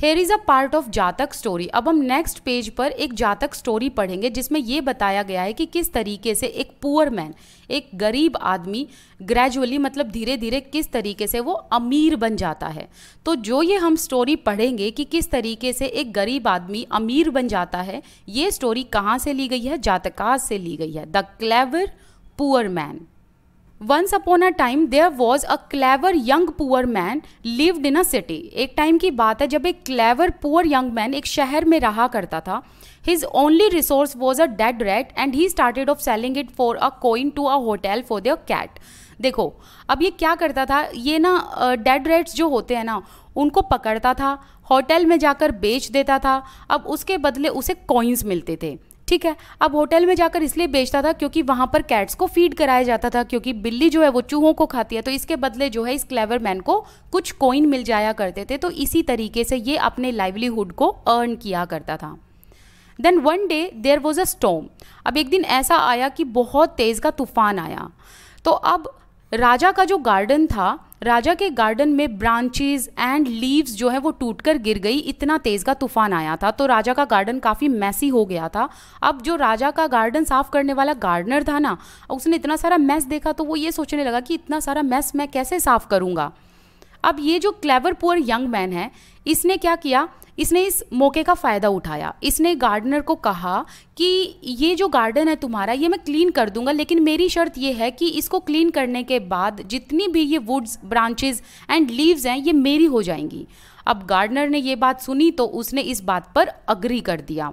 [SPEAKER 1] here is a part of Jataka story अब हम नेक्स्ट पेज पर एक जातक स्टोरी पढ़ेंगे जिसमें यह बताया गया है कि किस तरीके से एक पुअर मैन एक गरीब आदमी ग्रेजुअली मतलब धीरे धीरे किस तरीके से वो अमीर बन जाता है तो जो ये हम स्टोरी पढ़ेंगे कि किस तरीके से एक गरीब आदमी अमीर बन जाता है ये स्टोरी कहाँ से ली गई है जातकाज से ली गई है the clever poor man once upon a time there was a clever young poor man lived in a city एक टाइम की बात है जब एक क्लेवर पुअर यंग मैन एक शहर में रहा करता था his only resource was a dead rat and he started off selling it for a coin to a hotel for their cat देखो अब ये क्या करता था ये ना डेड रेट्स जो होते हैं ना उनको पकड़ता था होटल में जाकर बेच देता था अब उसके बदले उसे कॉइन्स मिलते थे ठीक है अब होटल में जाकर इसलिए बेचता था क्योंकि वहाँ पर कैट्स को फीड कराया जाता था क्योंकि बिल्ली जो है वो चूहों को खाती है तो इसके बदले जो है इस क्लेवर मैन को कुछ कोइन मिल जाया करते थे तो इसी तरीके से ये अपने लाइवलीहुड को अर्न किया करता था then one day there was a storm अब एक दिन ऐसा आया कि बहुत तेज़ का तूफान आया तो अब राजा का जो गार्डन था राजा के गार्डन में ब्रांचेज एंड लीव्स जो है वो टूटकर गिर गई इतना तेज़ का तूफान आया था तो राजा का गार्डन काफ़ी मैसी हो गया था अब जो राजा का गार्डन साफ करने वाला गार्डनर था ना उसने इतना सारा मैस देखा तो वो ये सोचने लगा कि इतना सारा मैस मैं कैसे साफ करूँगा अब ये जो क्लेवर पुअर यंग मैन है इसने क्या किया इसने इस मौके का फ़ायदा उठाया इसने गार्डनर को कहा कि ये जो गार्डन है तुम्हारा ये मैं क्लीन कर दूंगा लेकिन मेरी शर्त ये है कि इसको क्लीन करने के बाद जितनी भी ये वुड्स ब्रांचेज एंड लीव्स हैं ये मेरी हो जाएंगी अब गार्डनर ने ये बात सुनी तो उसने इस बात पर अग्री कर दिया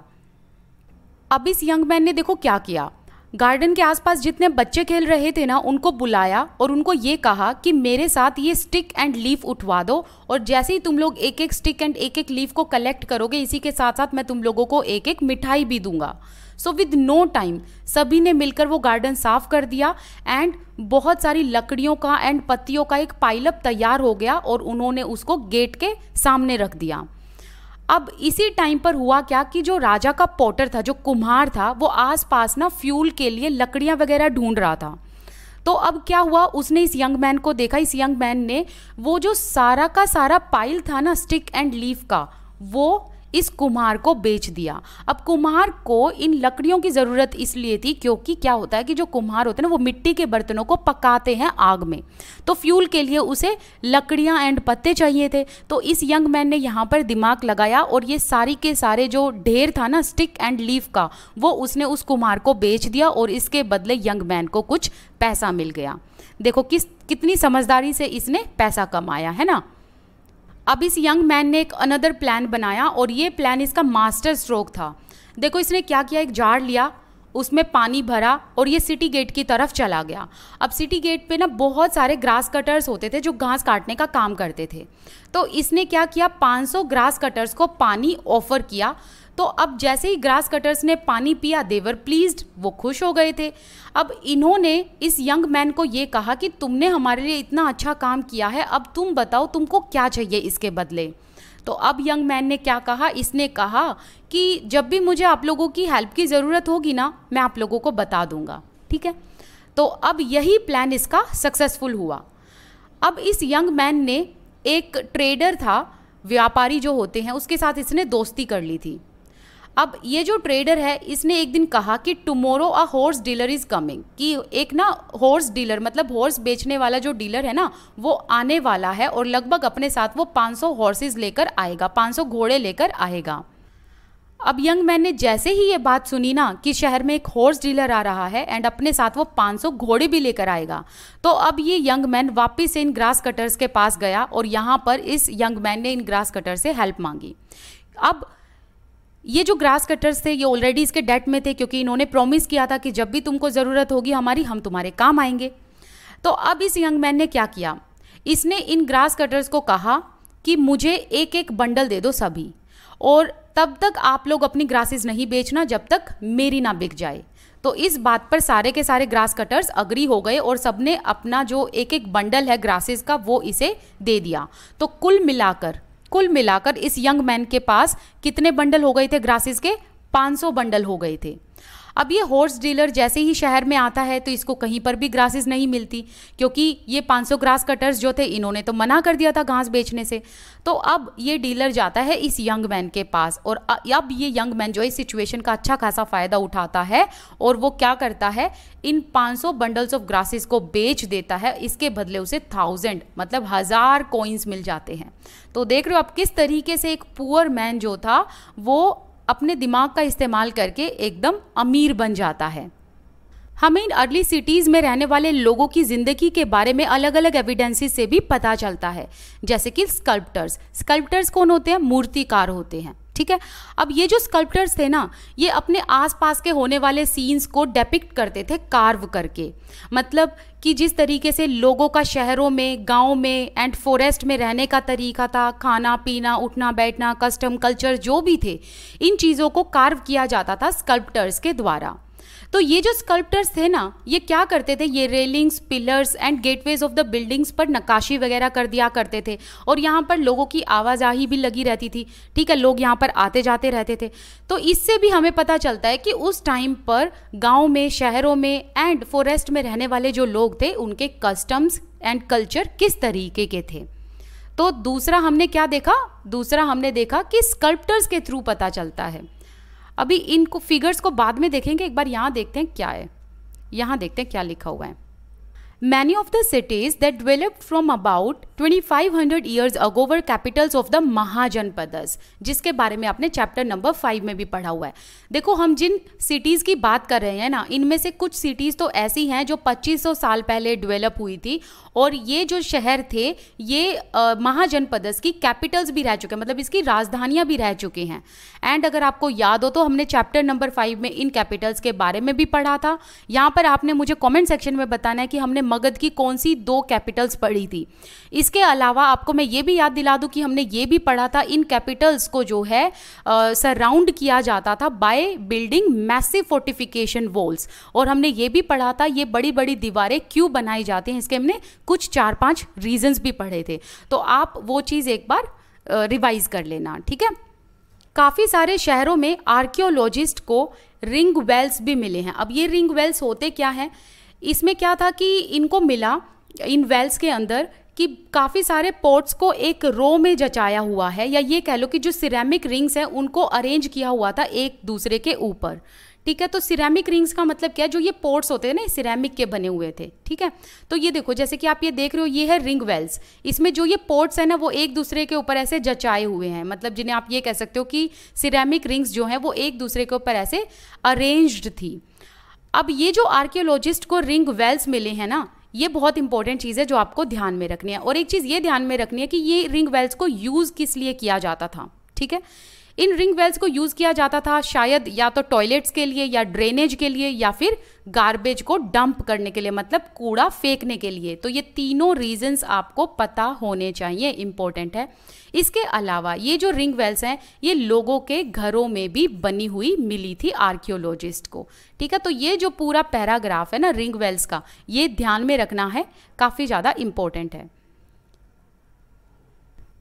[SPEAKER 1] अब इस यंग मैन ने देखो क्या किया गार्डन के आसपास जितने बच्चे खेल रहे थे ना उनको बुलाया और उनको ये कहा कि मेरे साथ ये स्टिक एंड लीफ उठवा दो और जैसे ही तुम लोग एक एक स्टिक एंड एक एक लीफ को कलेक्ट करोगे इसी के साथ साथ मैं तुम लोगों को एक एक मिठाई भी दूंगा सो विद नो टाइम सभी ने मिलकर वो गार्डन साफ कर दिया एंड बहुत सारी लकड़ियों का एंड पत्तियों का एक पाइलअप तैयार हो गया और उन्होंने उसको गेट के सामने रख दिया अब इसी टाइम पर हुआ क्या कि जो राजा का पोटर था जो कुम्हार था वो आसपास ना फ्यूल के लिए लकड़ियाँ वगैरह ढूंढ रहा था तो अब क्या हुआ उसने इस यंग मैन को देखा इस यंग मैन ने वो जो सारा का सारा पाइल था ना स्टिक एंड लीफ का वो इस कुम्हार को बेच दिया अब कुम्हार को इन लकड़ियों की ज़रूरत इसलिए थी क्योंकि क्या होता है कि जो कुम्हार होते हैं ना वो मिट्टी के बर्तनों को पकाते हैं आग में तो फ्यूल के लिए उसे लकड़ियाँ एंड पत्ते चाहिए थे तो इस यंग मैन ने यहाँ पर दिमाग लगाया और ये सारी के सारे जो ढेर था ना स्टिक एंड लीफ का वो उसने उस कुम्हार को बेच दिया और इसके बदले यंग मैन को कुछ पैसा मिल गया देखो किस कितनी समझदारी से इसने पैसा कमाया है ना अब इस यंग मैन ने एक अनदर प्लान बनाया और ये प्लान इसका मास्टर स्ट्रोक था देखो इसने क्या किया एक जार लिया उसमें पानी भरा और ये सिटी गेट की तरफ चला गया अब सिटी गेट पे ना बहुत सारे ग्रास कटर्स होते थे जो घास काटने का काम करते थे तो इसने क्या किया 500 ग्रास कटर्स को पानी ऑफर किया तो अब जैसे ही ग्रास कटर्स ने पानी पिया देवर प्लीज वो खुश हो गए थे अब इन्होंने इस यंग मैन को ये कहा कि तुमने हमारे लिए इतना अच्छा काम किया है अब तुम बताओ तुमको क्या चाहिए इसके बदले तो अब यंग मैन ने क्या कहा इसने कहा कि जब भी मुझे आप लोगों की हेल्प की ज़रूरत होगी ना मैं आप लोगों को बता दूंगा ठीक है तो अब यही प्लान इसका सक्सेसफुल हुआ अब इस यंग मैन ने एक ट्रेडर था व्यापारी जो होते हैं उसके साथ इसने दोस्ती कर ली थी अब ये जो ट्रेडर है इसने एक दिन कहा कि tomorrow a horse dealer is coming कि एक ना हॉर्स डीलर मतलब हॉर्स बेचने वाला जो डीलर है ना वो आने वाला है और लगभग अपने साथ वो 500 सौ हॉर्सेज लेकर आएगा 500 घोड़े लेकर आएगा अब यंग मैन ने जैसे ही ये बात सुनी ना कि शहर में एक हॉर्स डीलर आ रहा है एंड अपने साथ वो 500 घोड़े भी लेकर आएगा तो अब ये यंग मैन वापस से इन ग्रास कटर्स के पास गया और यहाँ पर इस यंग मैन ने इन ग्रास कटर से हेल्प मांगी अब ये जो ग्रास कटर्स थे ये ऑलरेडी इसके डेट में थे क्योंकि इन्होंने प्रॉमिस किया था कि जब भी तुमको ज़रूरत होगी हमारी हम तुम्हारे काम आएंगे तो अब इस यंग मैन ने क्या किया इसने इन ग्रास कटर्स को कहा कि मुझे एक एक बंडल दे दो सभी और तब तक आप लोग अपनी ग्रासेस नहीं बेचना जब तक मेरी ना बिक जाए तो इस बात पर सारे के सारे ग्रास कटर्स अग्री हो गए और सबने अपना जो एक एक बंडल है ग्रासेस का वो इसे दे दिया तो कुल मिलाकर कुल मिलाकर इस यंग मैन के पास कितने बंडल हो गए थे ग्रासेस के 500 बंडल हो गए थे अब ये हॉर्स डीलर जैसे ही शहर में आता है तो इसको कहीं पर भी ग्रासेस नहीं मिलती क्योंकि ये 500 ग्रास कटर्स जो थे इन्होंने तो मना कर दिया था घास बेचने से तो अब ये डीलर जाता है इस यंग मैन के पास और अब ये यंग मैन जो इस सिचुएशन का अच्छा खासा फ़ायदा उठाता है और वो क्या करता है इन 500 बंडल्स ऑफ ग्रासेस को बेच देता है इसके बदले उसे थाउजेंड मतलब हज़ार कोइंस मिल जाते हैं तो देख रहे हो आप किस तरीके से एक पुअर मैन जो था वो अपने दिमाग का इस्तेमाल करके एकदम अमीर बन जाता है हमें अर्ली सिटीज़ में रहने वाले लोगों की ज़िंदगी के बारे में अलग अलग एविडेंसी से भी पता चलता है जैसे कि स्कल्प्टर्स स्कल्प्टर्स कौन होते हैं मूर्तिकार होते हैं ठीक है अब ये जो स्कल्प्टर्स थे ना ये अपने आसपास के होने वाले सीन्स को डेपिक्ट करते थे कार्व करके मतलब कि जिस तरीके से लोगों का शहरों में गाँव में एंड फॉरेस्ट में रहने का तरीका था खाना पीना उठना बैठना कस्टम कल्चर जो भी थे इन चीज़ों को कार्व किया जाता था स्कल्प्टर्स के द्वारा तो ये जो स्कल्प्टर्स थे ना ये क्या करते थे ये railings pillars and gateways of the buildings पर नक्काशी वगैरह कर दिया करते थे और यहाँ पर लोगों की आवाजाही भी लगी रहती थी ठीक है लोग यहाँ पर आते जाते रहते थे तो इससे भी हमें पता चलता है कि उस टाइम पर गाँव में शहरों में एंड फॉरेस्ट में रहने वाले जो लोग थे उनके कस्टम्स एंड कल्चर किस तरीके के थे तो दूसरा हमने क्या देखा दूसरा हमने देखा कि स्कल्प्टर्स के थ्रू पता चलता है अभी इनको फिगर्स को बाद में देखेंगे एक बार यहाँ देखते हैं क्या है यहाँ देखते हैं क्या लिखा हुआ है many of the cities that developed from about 2500 years ago were capitals of the Mahajanapadas जिसके बारे में आपने चैप्टर नंबर फाइव में भी पढ़ा हुआ है देखो हम जिन सिटीज़ की बात कर रहे हैं ना इनमें से कुछ सिटीज़ तो ऐसी हैं जो 2500 साल पहले डेवलप हुई थी और ये जो शहर थे ये महाजनपदस की कैपिटल्स भी रह चुके हैं मतलब इसकी राजधानियाँ भी रह चुकी हैं एंड अगर आपको याद हो तो हमने चैप्टर नंबर फाइव में इन कैपिटल्स के बारे में भी पढ़ा था यहाँ पर आपने मुझे कॉमेंट सेक्शन में बताना है कि हमने मगध की कौन सी दो कैपिटल्स पढ़ी थी इसके अलावा आपको मैं ये भी याद दिला दूँ कि हमने ये भी पढ़ा था इन कैपिटल्स को जो है सराउंड किया जाता था by building massive fortification walls और हमने ये भी पढ़ा था ये बड़ी बड़ी दीवारें क्यों बनाई जाती हैं इसके हमने कुछ चार पाँच रीजन्स भी पढ़े थे तो आप वो चीज़ एक बार रिवाइज कर लेना ठीक है काफ़ी सारे शहरों में आर्कियोलॉजिस्ट को रिंग वेल्स भी मिले हैं अब ये रिंग वेल्स होते क्या हैं इसमें क्या था कि इनको मिला इन वेल्स के अंदर कि काफ़ी सारे पोर्ट्स को एक रो में जचाया हुआ है या ये कह लो कि जो सिरेमिक रिंग्स हैं उनको अरेंज किया हुआ था एक दूसरे के ऊपर ठीक है तो सिरेमिक रिंग्स का मतलब क्या है जो ये पोर्ट्स होते हैं ना सिरेमिक के बने हुए थे ठीक है तो ये देखो जैसे कि आप ये देख रहे हो ये है रिंग वेल्स इसमें जो ये पोर्ट्स हैं ना वो एक दूसरे के ऊपर ऐसे जचाए हुए हैं मतलब जिन्हें आप ये कह सकते हो कि सिरेमिक रिंग्स जो हैं वो एक दूसरे के ऊपर ऐसे अरेंज्ड थी अब ये जो आर्कियोलॉजिस्ट को रिंग वेल्स मिले हैं ना ये बहुत इंपॉर्टेंट चीज़ है जो आपको ध्यान में रखनी है और एक चीज़ ये ध्यान में रखनी है कि ये रिंग वेल्स को यूज़ किस लिए किया जाता था ठीक है इन रिंग वेल्स को यूज किया जाता था शायद या तो टॉयलेट्स के लिए या ड्रेनेज के लिए या फिर गार्बेज को डंप करने के लिए मतलब कूड़ा फेंकने के लिए तो ये तीनों रीजंस आपको पता होने चाहिए इंपॉर्टेंट है इसके अलावा ये जो रिंग वेल्स हैं ये लोगों के घरों में भी बनी हुई मिली थी आर्क्योलॉजिस्ट को ठीक है तो ये जो पूरा पैराग्राफ है ना रिंग वेल्स का ये ध्यान में रखना है काफ़ी ज़्यादा इम्पोर्टेंट है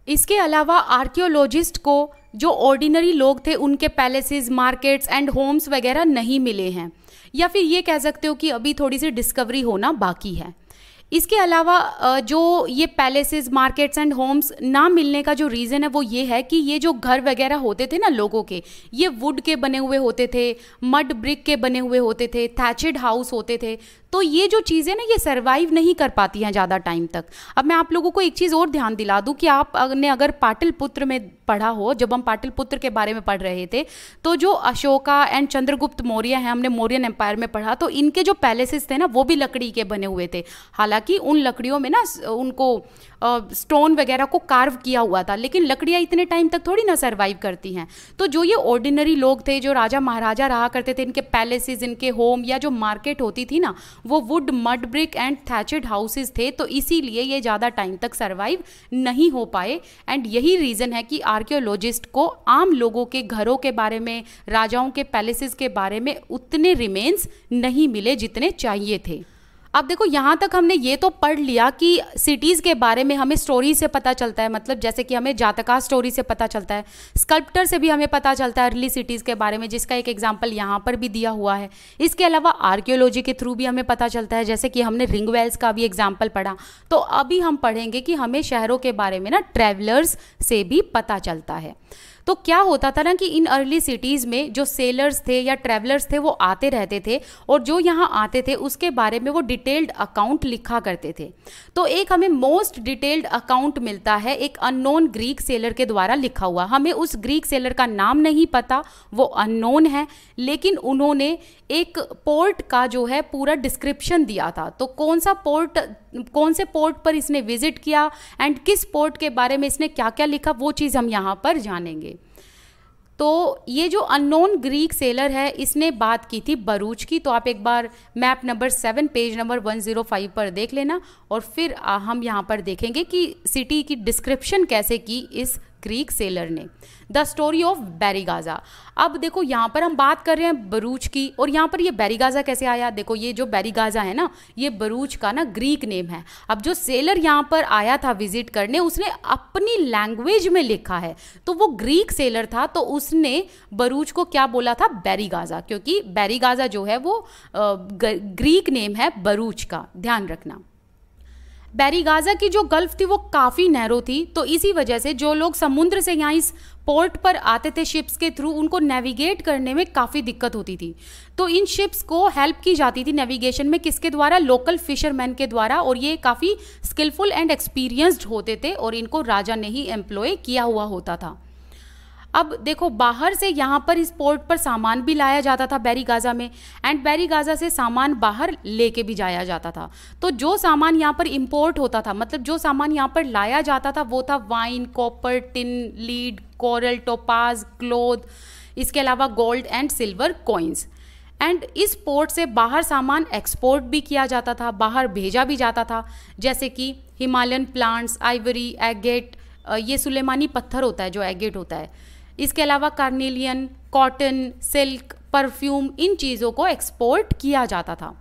[SPEAKER 1] इसके अलावा आर्कियोलॉजिस्ट को जो ऑर्डिनरी लोग थे उनके पैलेसेस मार्केट्स एंड होम्स वगैरह नहीं मिले हैं या फिर ये कह सकते हो कि अभी थोड़ी सी डिस्कवरी होना बाकी है इसके अलावा जो ये पैलेसेस मार्केट्स एंड होम्स ना मिलने का जो रीज़न है वो ये है कि ये जो घर वगैरह होते थे ना लोगों के ये वुड के बने हुए होते थे मड ब्रिक के बने हुए होते थे थैचड हाउस होते थे तो ये जो चीज़ें ना ये सर्वाइव नहीं कर पाती हैं ज़्यादा टाइम तक अब मैं आप लोगों को एक चीज़ और ध्यान दिला दूँ कि आप ने अगर पाटलिपुत्र में पढ़ा हो जब हम पाटलिपुत्र के बारे में पढ़ रहे थे तो जो अशोका एंड चंद्रगुप्त मौर्य हैं हमने मौर्यन एम्पायर में पढ़ा तो इनके जो पैलेसेस थे ना वो भी लकड़ी के बने हुए थे हालांकि हालांकि उन लकड़ियों में ना उनको स्टोन वगैरह को कार्व किया हुआ था लेकिन लकड़ियाँ इतने टाइम तक थोड़ी ना सर्वाइव करती हैं तो जो ये ऑर्डिनरी लोग थे जो राजा महाराजा रहा करते थे इनके पैलेसेस इनके होम या जो मार्केट होती थी ना वो wood mud brick and thatched houses थे तो इसीलिए ये ज़्यादा टाइम तक सर्वाइव नहीं हो पाए एंड यही रीज़न है कि आर्क्योलॉजिस्ट को आम लोगों के घरों के बारे में राजाओं के पैलेसेस के बारे में उतने रिमेन्स नहीं मिले जितने चाहिए थे अब देखो यहाँ तक हमने ये तो पढ़ लिया कि सिटीज़ के बारे में हमें स्टोरी से पता चलता है मतलब जैसे कि हमें जातका स्टोरी से पता चलता है स्कल्प्टर से भी हमें पता चलता है अर्ली सिटीज़ के बारे में जिसका एक एग्जाम्पल यहाँ पर भी दिया हुआ है इसके अलावा आर्क्योलॉजी के थ्रू भी हमें पता चलता है जैसे कि हमने रिंग वेल्स का भी एग्जाम्पल पढ़ा तो अभी हम पढ़ेंगे कि हमें शहरों के बारे में ना ट्रेवलर्स से भी पता चलता है तो क्या होता था ना कि इन अर्ली सिटीज़ में जो सेलर्स थे या ट्रैवलर्स थे वो आते रहते थे और जो यहाँ आते थे उसके बारे में वो डिटेल्ड अकाउंट लिखा करते थे तो एक हमें मोस्ट डिटेल्ड अकाउंट मिलता है एक अननोन ग्रीक सेलर के द्वारा लिखा हुआ हमें उस ग्रीक सेलर का नाम नहीं पता वो अननोन है लेकिन उन्होंने एक पोर्ट का जो है पूरा डिस्क्रिप्शन दिया था तो कौन सा पोर्ट कौन से पोर्ट पर इसने विजिट किया एंड किस पोर्ट के बारे में इसने क्या क्या लिखा वो चीज़ हम यहाँ पर जानेंगे तो ये जो अननोन ग्रीक सेलर है इसने बात की थी बरूच की तो आप एक बार map number seven page number one zero five पर देख लेना और फिर हम यहाँ पर देखेंगे कि सिटी की डिस्क्रिप्शन कैसे की इस ग्रीक सेलर ने द स्टोरी ऑफ बैरीगाजा अब देखो यहाँ पर हम बात कर रहे हैं बरूच की और यहाँ पर ये बैरीगाजा कैसे आया देखो ये जो बैरीगाजा है ना ये बरूच का ना ग्रीक नेम है अब जो सेलर यहाँ पर आया था विजिट करने उसने अपनी लैंग्वेज में लिखा है तो वो ग्रीक सेलर था तो उसने बरूच को क्या बोला था बैरीगाजा क्योंकि बैरीगाजा जो है वो ग्रीक नेम है बरूच का ध्यान रखना गाजा की जो गल्फ थी वो काफ़ी नैरो थी तो इसी वजह से जो लोग समुद्र से यहाँ इस पोर्ट पर आते थे शिप्स के थ्रू उनको नेविगेट करने में काफ़ी दिक्कत होती थी तो इन शिप्स को हेल्प की जाती थी नेविगेशन में किसके द्वारा लोकल फिशरमैन के द्वारा और ये काफ़ी स्किलफुल एंड एक्सपीरियंस्ड होते थे और इनको राजा ने ही एम्प्लॉय किया हुआ होता था अब देखो बाहर से यहाँ पर इस पोर्ट पर सामान भी लाया जाता था बैरी गाज़ा में एंड बैरी गाज़ा से सामान बाहर लेके भी जाया जाता था तो जो सामान यहाँ पर इम्पोर्ट होता था मतलब जो सामान यहाँ पर लाया जाता था वो था wine copper tin lead coral topaz cloth इसके अलावा gold and silver coins and इस पोर्ट से बाहर सामान एक्सपोर्ट भी किया जाता था बाहर भेजा भी जाता था जैसे कि हिमालयन प्लांट्स आइवरी एगेट ये सुलेमानी पत्थर होता है जो एगेट होता है इसके अलावा कार्नेलियन कॉटन सिल्क परफ्यूम इन चीज़ों को एक्सपोर्ट किया जाता था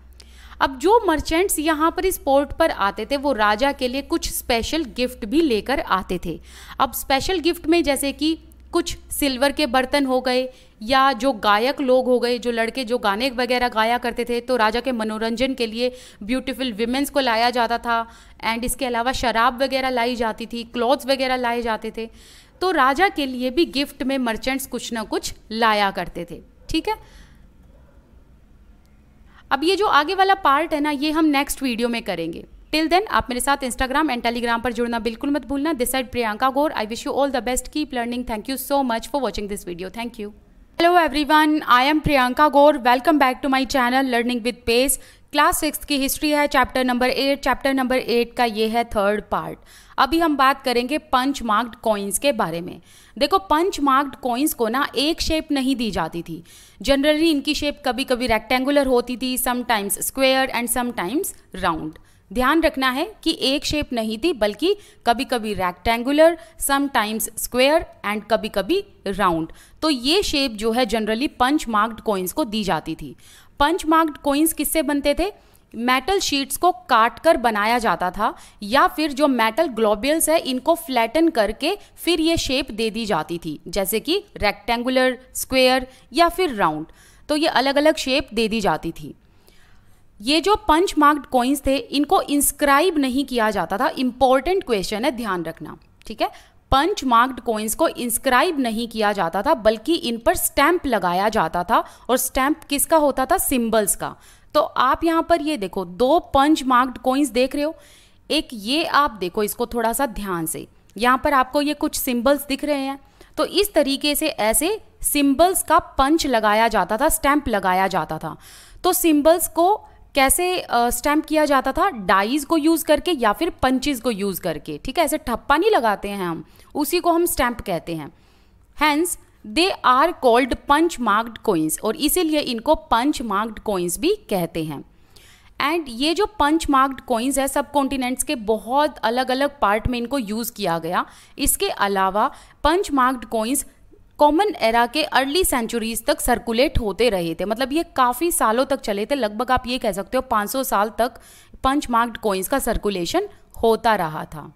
[SPEAKER 1] अब जो मर्चेंट्स यहाँ पर इस पोर्ट पर आते थे वो राजा के लिए कुछ स्पेशल गिफ्ट भी लेकर आते थे अब स्पेशल गिफ्ट में जैसे कि कुछ सिल्वर के बर्तन हो गए या जो गायक लोग हो गए जो लड़के जो गाने वगैरह गाया करते थे तो राजा के मनोरंजन के लिए ब्यूटीफुल वीमेंस को लाया जाता था एंड इसके अलावा शराब वगैरह लाई जाती थी क्लॉथ्स वगैरह लाए जाते थे तो राजा के लिए भी गिफ्ट में मर्चेंट्स कुछ ना कुछ लाया करते थे ठीक है अब ये जो आगे वाला पार्ट है ना ये हम नेक्स्ट वीडियो में करेंगे टिल देन आप मेरे साथ इंस्टाग्राम एंड टेलीग्राम पर जुड़ना बिल्कुल मत भूलना this side Priyanka Gaur I wish you all the best keep learning thank you so much for watching this video thank you hello everyone I am Priyanka Gaur welcome back to my channel learning with pace class six की हिस्ट्री है chapter number eight chapter number eight का ये है थर्ड पार्ट अभी हम बात करेंगे पंच मार्क्ड कॉइन्स के बारे में देखो पंच मार्क्ड कॉइन्स को ना एक शेप नहीं दी जाती थी जनरली इनकी शेप कभी कभी रेक्टेंगुलर होती थी sometimes square and sometimes round ध्यान रखना है कि एक शेप नहीं थी बल्कि कभी कभी रेक्टेंगुलर समटाइम्स स्क्वेयर एंड कभी कभी राउंड तो ये शेप जो है जनरली पंच मार्क्ड कॉइन्स को दी जाती थी पंच मार्क्ड कोइंस किससे बनते थे मेटल शीट्स को काट कर बनाया जाता था या फिर जो मेटल ग्लोबियल्स है इनको फ्लैटन करके फिर ये शेप दे दी जाती थी जैसे कि रेक्टेंगुलर स्क्वेयर या फिर राउंड तो ये अलग अलग शेप दे दी जाती थी ये जो पंच मार्क्ड कोइंस थे इनको इंस्क्राइब नहीं किया जाता था इंपॉर्टेंट क्वेश्चन है ध्यान रखना ठीक है पंच मार्क्ड कोइंस को इंस्क्राइब नहीं किया जाता था बल्कि इन पर स्टैंप लगाया जाता था और स्टैंप किसका होता था सिम्बल्स का तो आप यहाँ पर ये देखो दो पंच मार्क्ड कोइंस देख रहे हो एक ये आप देखो इसको थोड़ा सा ध्यान से यहाँ पर आपको ये कुछ सिम्बल्स दिख रहे हैं तो इस तरीके से ऐसे सिम्बल्स का पंच लगाया जाता था स्टैंप लगाया जाता था तो सिम्बल्स को कैसे स्टैम्प किया जाता था डाइज को यूज़ करके या फिर पंचेज को यूज़ करके ठीक है ऐसे ठप्पा नहीं लगाते हैं हम उसी को हम स्टैम्प कहते हैं hence they are called punch marked coins और इसीलिए इनको पंच मार्क्ड कोइंस भी कहते हैं एंड ये जो पंच मार्क्ड कोइंस है सब कॉन्टिनेंट्स के बहुत अलग अलग पार्ट में इनको यूज़ किया गया इसके अलावा punch marked coins common era के अर्ली सेंचुरीज तक सर्कुलेट होते रहे थे मतलब ये काफ़ी सालों तक चले थे लगभग आप ये कह सकते हो 500 साल तक पंच मार्क्ड कोइंस का सर्कुलेशन होता रहा था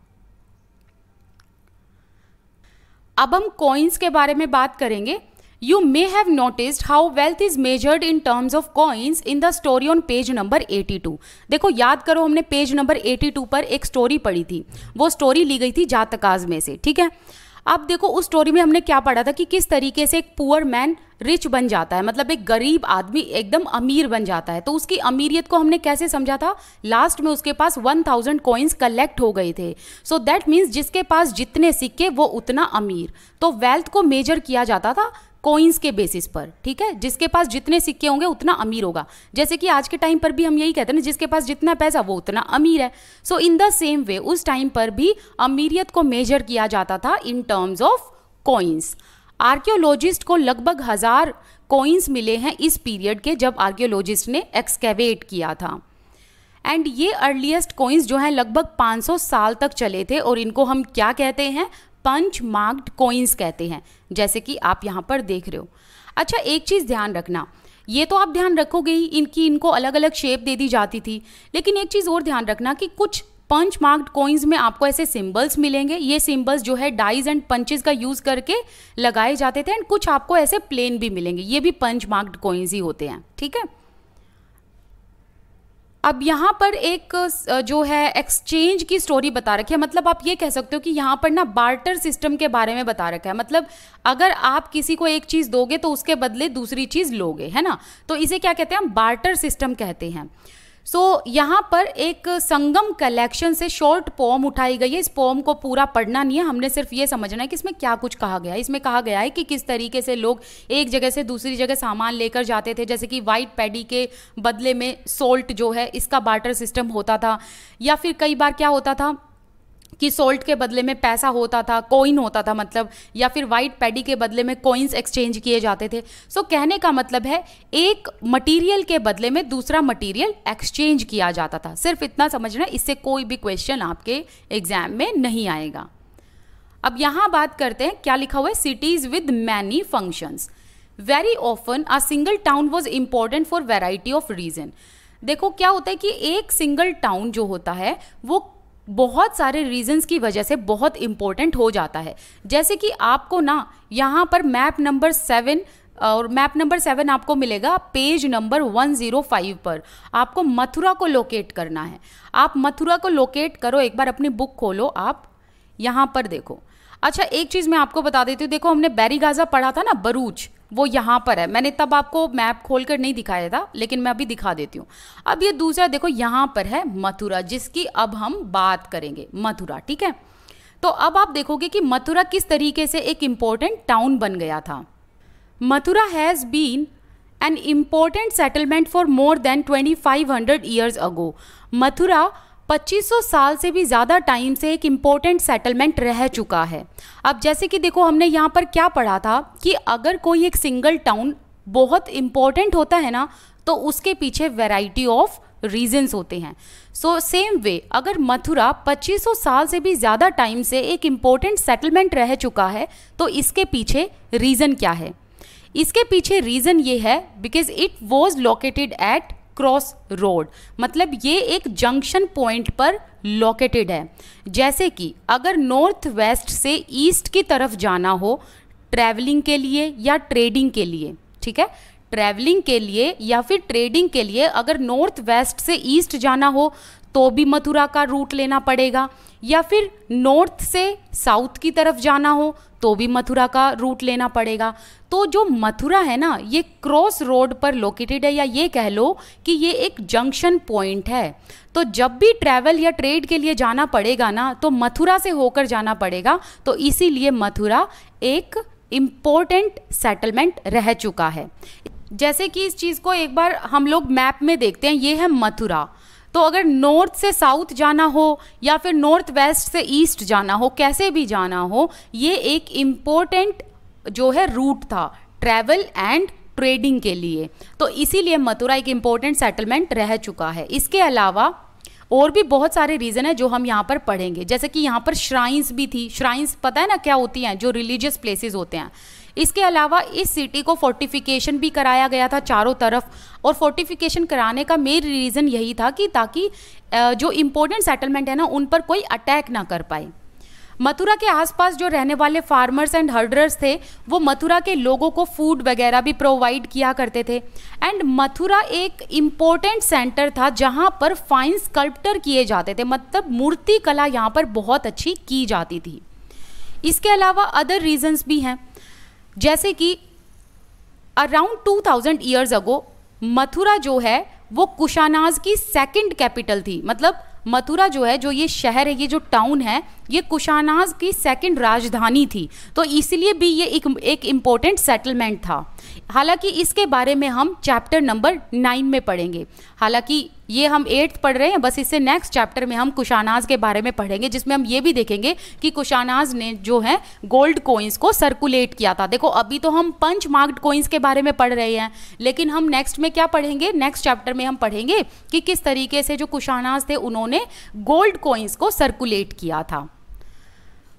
[SPEAKER 1] अब हम कॉइन्स के बारे में बात करेंगे you may have noticed how wealth is measured in terms of coins in the story on page number 82 देखो याद करो हमने पेज नंबर 82 पर एक स्टोरी पढ़ी थी वो स्टोरी ली गई थी जातकाज में से ठीक है आप देखो उस स्टोरी में हमने क्या पढ़ा था कि किस तरीके से एक पुअर मैन रिच बन जाता है मतलब एक गरीब आदमी एकदम अमीर बन जाता है तो उसकी अमीरियत को हमने कैसे समझा था लास्ट में उसके पास 1000 थाउजेंड कॉइन्स कलेक्ट हो गए थे सो दैट मीन्स जिसके पास जितने सिक्के वो उतना अमीर तो वेल्थ को मेजर किया जाता था कोइंस के बेसिस पर ठीक है जिसके पास जितने सिक्के होंगे उतना अमीर होगा जैसे कि आज के टाइम पर भी हम यही कहते हैं ना जिसके पास जितना पैसा वो उतना अमीर है सो इन द सेम वे उस टाइम पर भी अमीरियत को मेजर किया जाता था in terms of coins archaeologist को लगभग हजार कोइंस मिले हैं इस पीरियड के जब आर्कियोलॉजिस्ट ने एक्सकेवेट किया था एंड ये अर्लीस्ट कोइंस जो हैं लगभग 500 साल तक चले थे और इनको हम क्या कहते हैं पंच मार्क्ड कोइंस कहते हैं जैसे कि आप यहाँ पर देख रहे हो अच्छा एक चीज़ ध्यान रखना ये तो आप ध्यान रखोगे ही इनकी इनको अलग अलग शेप दे दी जाती थी लेकिन एक चीज़ और ध्यान रखना कि कुछ पंच मार्क्ड कॉइन्स में आपको ऐसे सिंबल्स मिलेंगे ये सिंबल्स जो है डाइज एंड पंचेज का यूज़ करके लगाए जाते थे एंड कुछ आपको ऐसे प्लेन भी मिलेंगे ये भी पंच मार्क्ड कॉइन्स ही होते हैं ठीक है अब यहाँ पर एक जो है एक्सचेंज की स्टोरी बता रखी है मतलब आप ये कह सकते हो कि यहाँ पर ना बार्टर सिस्टम के बारे में बता रखा है मतलब अगर आप किसी को एक चीज़ दोगे तो उसके बदले दूसरी चीज़ लोगे है ना तो इसे क्या कहते हैं हम बार्टर सिस्टम कहते हैं सो so, यहाँ पर एक संगम कलेक्शन से शॉर्ट पोम उठाई गई है इस पोम को पूरा पढ़ना नहीं है हमने सिर्फ ये समझना है कि इसमें क्या कुछ कहा गया है इसमें कहा गया है कि किस तरीके से लोग एक जगह से दूसरी जगह सामान लेकर जाते थे जैसे कि वाइट पैडी के बदले में सोल्ट जो है इसका बाटर सिस्टम होता था या फिर कई बार क्या होता था कि सोल्ट के बदले में पैसा होता था कॉइन होता था मतलब या फिर वाइट पैडी के बदले में कॉइन्स एक्सचेंज किए जाते थे सो so, कहने का मतलब है एक मटेरियल के बदले में दूसरा मटेरियल एक्सचेंज किया जाता था सिर्फ इतना समझना इससे कोई भी क्वेश्चन आपके एग्जाम में नहीं आएगा अब यहाँ बात करते हैं क्या लिखा हुआ है cities with many functions very often a single town was important for variety of reason देखो क्या होता है कि एक सिंगल टाउन जो होता है वो बहुत सारे रीजंस की वजह से बहुत इम्पोर्टेंट हो जाता है जैसे कि आपको ना यहाँ पर मैप नंबर सेवन और मैप नंबर सेवन आपको मिलेगा page number one zero five पर आपको मथुरा को लोकेट करना है आप मथुरा को लोकेट करो एक बार अपनी बुक खोलो आप यहाँ पर देखो अच्छा एक चीज़ मैं आपको बता देती हूँ देखो हमने बैरीगाजा पढ़ा था ना बरूच वो यहाँ पर है मैंने तब आपको मैप खोल कर नहीं दिखाया था लेकिन मैं अभी दिखा देती हूँ अब ये दूसरा देखो यहाँ पर है मथुरा जिसकी अब हम बात करेंगे मथुरा ठीक है तो अब आप देखोगे कि मथुरा किस तरीके से एक इम्पोर्टेंट टाउन बन गया था Mathura has been an important settlement for more than twenty hundred years ago Mathura 2500 साल से भी ज़्यादा टाइम से एक इम्पोर्टेंट सेटलमेंट रह चुका है अब जैसे कि देखो हमने यहाँ पर क्या पढ़ा था कि अगर कोई एक सिंगल टाउन बहुत इम्पोर्टेंट होता है ना तो उसके पीछे वेराइटी ऑफ रीजन्स होते हैं सो सेम वे अगर मथुरा 2500 साल से भी ज़्यादा टाइम से एक इम्पोर्टेंट सेटलमेंट रह चुका है तो इसके पीछे रीज़न क्या है इसके पीछे रीज़न ये है because it was located at cross road मतलब ये एक जंक्शन पॉइंट पर लोकेटेड है जैसे कि अगर नॉर्थ वेस्ट से ईस्ट की तरफ जाना हो ट्रैवलिंग के लिए या ट्रेडिंग के लिए ठीक है ट्रैवलिंग के लिए या फिर ट्रेडिंग के लिए अगर नॉर्थ वेस्ट से ईस्ट जाना हो तो भी मथुरा का रूट लेना पड़ेगा या फिर नॉर्थ से साउथ की तरफ जाना हो तो भी मथुरा का रूट लेना पड़ेगा तो जो मथुरा है ना ये क्रॉस रोड पर लोकेटेड है या ये कह लो कि ये एक जंक्शन पॉइंट है तो जब भी ट्रैवल या ट्रेड के लिए जाना पड़ेगा ना तो मथुरा से होकर जाना पड़ेगा तो इसीलिए मथुरा एक इम्पोर्टेंट सेटलमेंट रह चुका है जैसे कि इस चीज़ को एक बार हम लोग मैप में देखते हैं ये है मथुरा तो अगर नॉर्थ से साउथ जाना हो या फिर नॉर्थ वेस्ट से ईस्ट जाना हो कैसे भी जाना हो ये एक इम्पोर्टेंट जो है रूट था ट्रैवल एंड ट्रेडिंग के लिए तो इसीलिए मथुरा एक इम्पोर्टेंट सेटलमेंट रह चुका है इसके अलावा और भी बहुत सारे रीज़न है जो हम यहाँ पर पढ़ेंगे जैसे कि यहाँ पर श्राइन्स भी थी श्राइन्स पता है ना क्या होती हैं जो रिलीजियस प्लेसेस होते हैं इसके अलावा इस सिटी को फोर्टिफिकेशन भी कराया गया था चारों तरफ और फोर्टिफिकेशन कराने का मेन रीज़न यही था कि ताकि जो इम्पोर्टेंट सेटलमेंट है ना उन पर कोई अटैक ना कर पाए मथुरा के आसपास जो रहने वाले फार्मर्स एंड हर्डर्स थे वो मथुरा के लोगों को फूड वगैरह भी प्रोवाइड किया करते थे एंड मथुरा एक इम्पोर्टेंट सेंटर था जहाँ पर फाइन स्कल्प्टर किए जाते थे मतलब मूर्ति कला यहाँ पर बहुत अच्छी की जाती थी इसके अलावा अदर रीजन्स भी हैं जैसे कि अराउंड 2000 ईयर्स अगो मथुरा जो है वो कुशानाज की सेकंड कैपिटल थी मतलब मथुरा जो है जो ये शहर है ये जो टाउन है ये कुशानाज की सेकंड राजधानी थी तो इसलिए भी ये एक एक इम्पोर्टेंट सेटलमेंट था हालांकि इसके बारे में हम चैप्टर नंबर नाइन में पढ़ेंगे हालांकि ये हम एट्थ पढ़ रहे हैं बस इससे नेक्स्ट चैप्टर में हम कुशानाज के बारे में पढ़ेंगे जिसमें हम ये भी देखेंगे कि कुशानाज ने जो है गोल्ड कोइंस को सर्कुलेट किया था देखो अभी तो हम पंच मार्क्ड कोइंस के बारे में पढ़ रहे हैं लेकिन हम नेक्स्ट में क्या पढ़ेंगे नेक्स्ट चैप्टर में हम पढ़ेंगे कि किस तरीके से जो कुशानाज थे उन्होंने गोल्ड कोइंस को सर्कुलेट किया था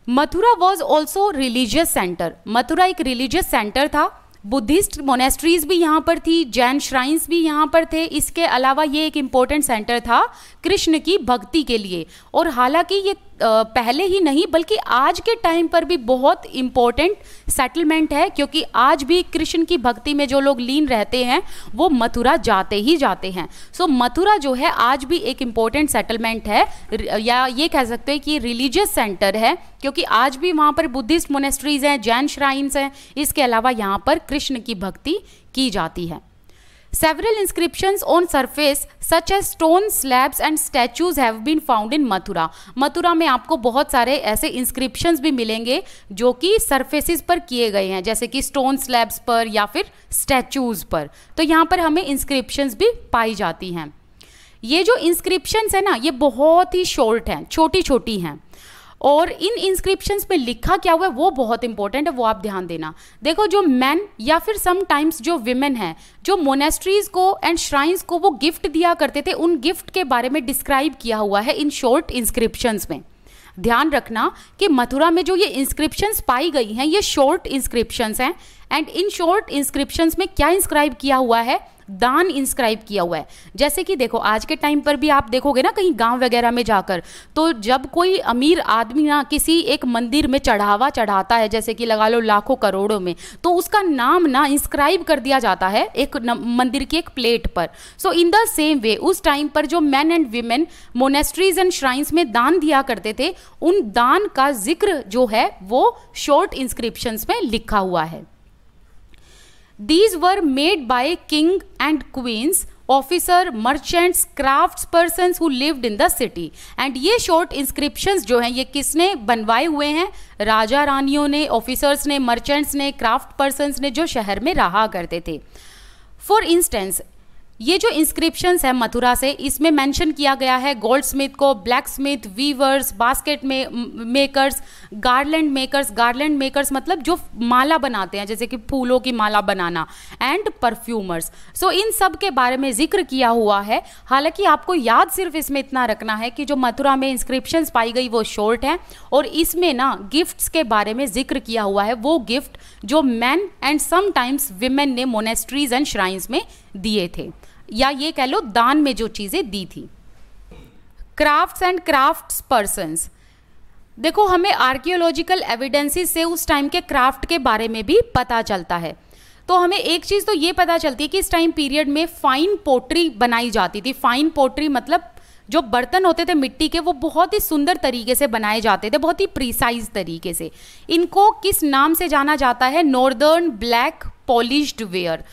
[SPEAKER 1] Mathura was also religious centre Mathura एक रिलीजियस सेंटर था बुद्धिस्ट मोनेस्ट्रीज भी यहाँ पर थी जैन श्राइन्स भी यहाँ पर थे इसके अलावा ये एक इम्पोर्टेंट सेंटर था कृष्ण की भक्ति के लिए और हालांकि ये पहले ही नहीं बल्कि आज के टाइम पर भी बहुत इम्पोर्टेंट सेटलमेंट है क्योंकि आज भी कृष्ण की भक्ति में जो लोग लीन रहते हैं वो मथुरा जाते ही जाते हैं सो so, मथुरा जो है आज भी एक इम्पोर्टेंट सेटलमेंट है या ये कह सकते हैं कि रिलीजियस सेंटर है क्योंकि आज भी वहाँ पर बुद्धिस्ट मोनेस्ट्रीज हैं जैन श्राइन्स हैं इसके अलावा यहाँ पर कृष्ण की भक्ति की जाती है Several inscriptions on surface such as stone slabs and statues have been found in Mathura. Mathura में आपको बहुत सारे ऐसे inscriptions भी मिलेंगे जो कि surfaces पर किए गए हैं जैसे कि stone slabs पर या फिर statues पर तो यहाँ पर हमें inscriptions भी पाई जाती हैं ये जो inscriptions है ना ये बहुत ही short हैं छोटी छोटी हैं और इन इंस्क्रिप्शंस पे लिखा क्या हुआ है वो बहुत इंपॉर्टेंट है वो आप ध्यान देना देखो जो मैन या फिर समटाइम्स जो विमेन है जो मोनेस्ट्रीज को एंड श्राइन्स को वो गिफ्ट दिया करते थे उन गिफ्ट के बारे में डिस्क्राइब किया हुआ है इन शॉर्ट इंस्क्रिप्शंस में ध्यान रखना कि मथुरा में जो ये इंस्क्रिप्शंस पाई गई हैं ये शॉर्ट इंस्क्रिप्शंस हैं एंड इन शॉर्ट इंस्क्रिप्शंस में क्या इंस्क्राइब किया हुआ है दान इंस्क्राइब किया हुआ है जैसे कि देखो आज के टाइम पर भी आप देखोगे ना कहीं गांव वगैरह में जाकर तो जब कोई अमीर आदमी ना किसी एक मंदिर में चढ़ावा चढ़ाता है जैसे कि लगा लो लाखों करोड़ों में तो उसका नाम ना इंस्क्राइब कर दिया जाता है एक मंदिर की एक प्लेट पर सो इन द सेम वे उस टाइम पर जो man and women monasteries and shrines में दान दिया करते थे उन दान का जिक्र जो है वो शॉर्ट इंस्क्रिप्शंस में लिखा हुआ है these were made by king and queens officer merchants craft person who lived in the city and ये शॉर्ट इंस्क्रिप्शंस जो हैं ये किसने बनवाए हुए हैं राजा रानियों ने ऑफिसर्स ने मर्चेंट्स ने क्राफ्ट पर्सन ने जो शहर में रहा करते थे फॉर इंस्टेंस ये जो इंस्क्रिप्शन है मथुरा से इसमें मेंशन किया गया है गोल्ड स्मिथ को ब्लैक स्मिथ वीवर्स बास्केट में makers garland makers garland makers मतलब जो माला बनाते हैं जैसे कि फूलों की माला बनाना एंड परफ्यूमर्स सो इन सब के बारे में जिक्र किया हुआ है हालांकि आपको याद सिर्फ इसमें इतना रखना है कि जो मथुरा में इंस्क्रिप्शन पाई गई वो शॉर्ट हैं और इसमें ना गिफ्ट्स के बारे में जिक्र किया हुआ है वो गिफ्ट जो मैन एंड समटाइम्स वीमेन ने मोनेस्ट्रीज एंड श्राइन्स में दिए थे या ये कह लो दान में जो चीज़ें दी थी क्राफ्ट्स एंड क्राफ्ट्स पर्सनस देखो हमें आर्कियोलॉजिकल एविडेंसेस से उस टाइम के क्राफ्ट के बारे में भी पता चलता है तो हमें एक चीज़ तो ये पता चलती है कि इस टाइम पीरियड में फाइन पोट्री बनाई जाती थी फाइन पोट्री मतलब जो बर्तन होते थे मिट्टी के वो बहुत ही सुंदर तरीके से बनाए जाते थे बहुत ही प्रिसाइज तरीके से इनको किस नाम से जाना जाता है नॉर्दर्न ब्लैक पॉलिश्ड वेयर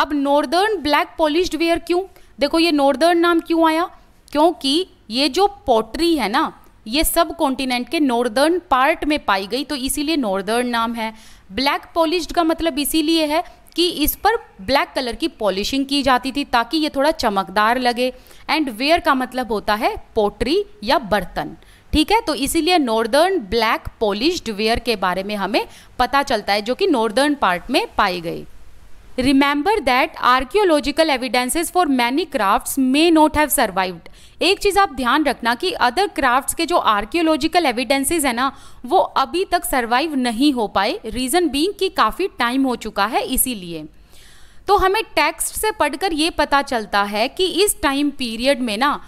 [SPEAKER 1] अब नॉर्दर्न ब्लैक पॉलिश्ड वेयर क्यों देखो ये नॉर्दर्न नाम क्यों आया क्योंकि ये जो पॉटरी है ना ये सब कॉन्टिनेंट के नॉर्दर्न पार्ट में पाई गई तो इसीलिए नॉर्दर्न नाम है ब्लैक पॉलिश्ड का मतलब इसीलिए है कि इस पर ब्लैक कलर की पॉलिशिंग की जाती थी ताकि ये थोड़ा चमकदार लगे एंड वेयर का मतलब होता है पोटरी या बर्तन ठीक है तो इसीलिए नॉर्दर्न ब्लैक पॉलिश्ड वेयर के बारे में हमें पता चलता है जो कि नॉर्दर्न पार्ट में पाए गए remember that archaeological evidences for many crafts may not have survived एक चीज़ आप ध्यान रखना कि अदर क्राफ्ट्स के जो आर्कियोलॉजिकल एविडेंसेस है ना वो अभी तक सर्वाइव नहीं हो पाए रीज़न बींग कि काफ़ी टाइम हो चुका है इसीलिए तो हमें टेक्स्ट से पढ़कर ये पता चलता है कि इस टाइम पीरियड में ना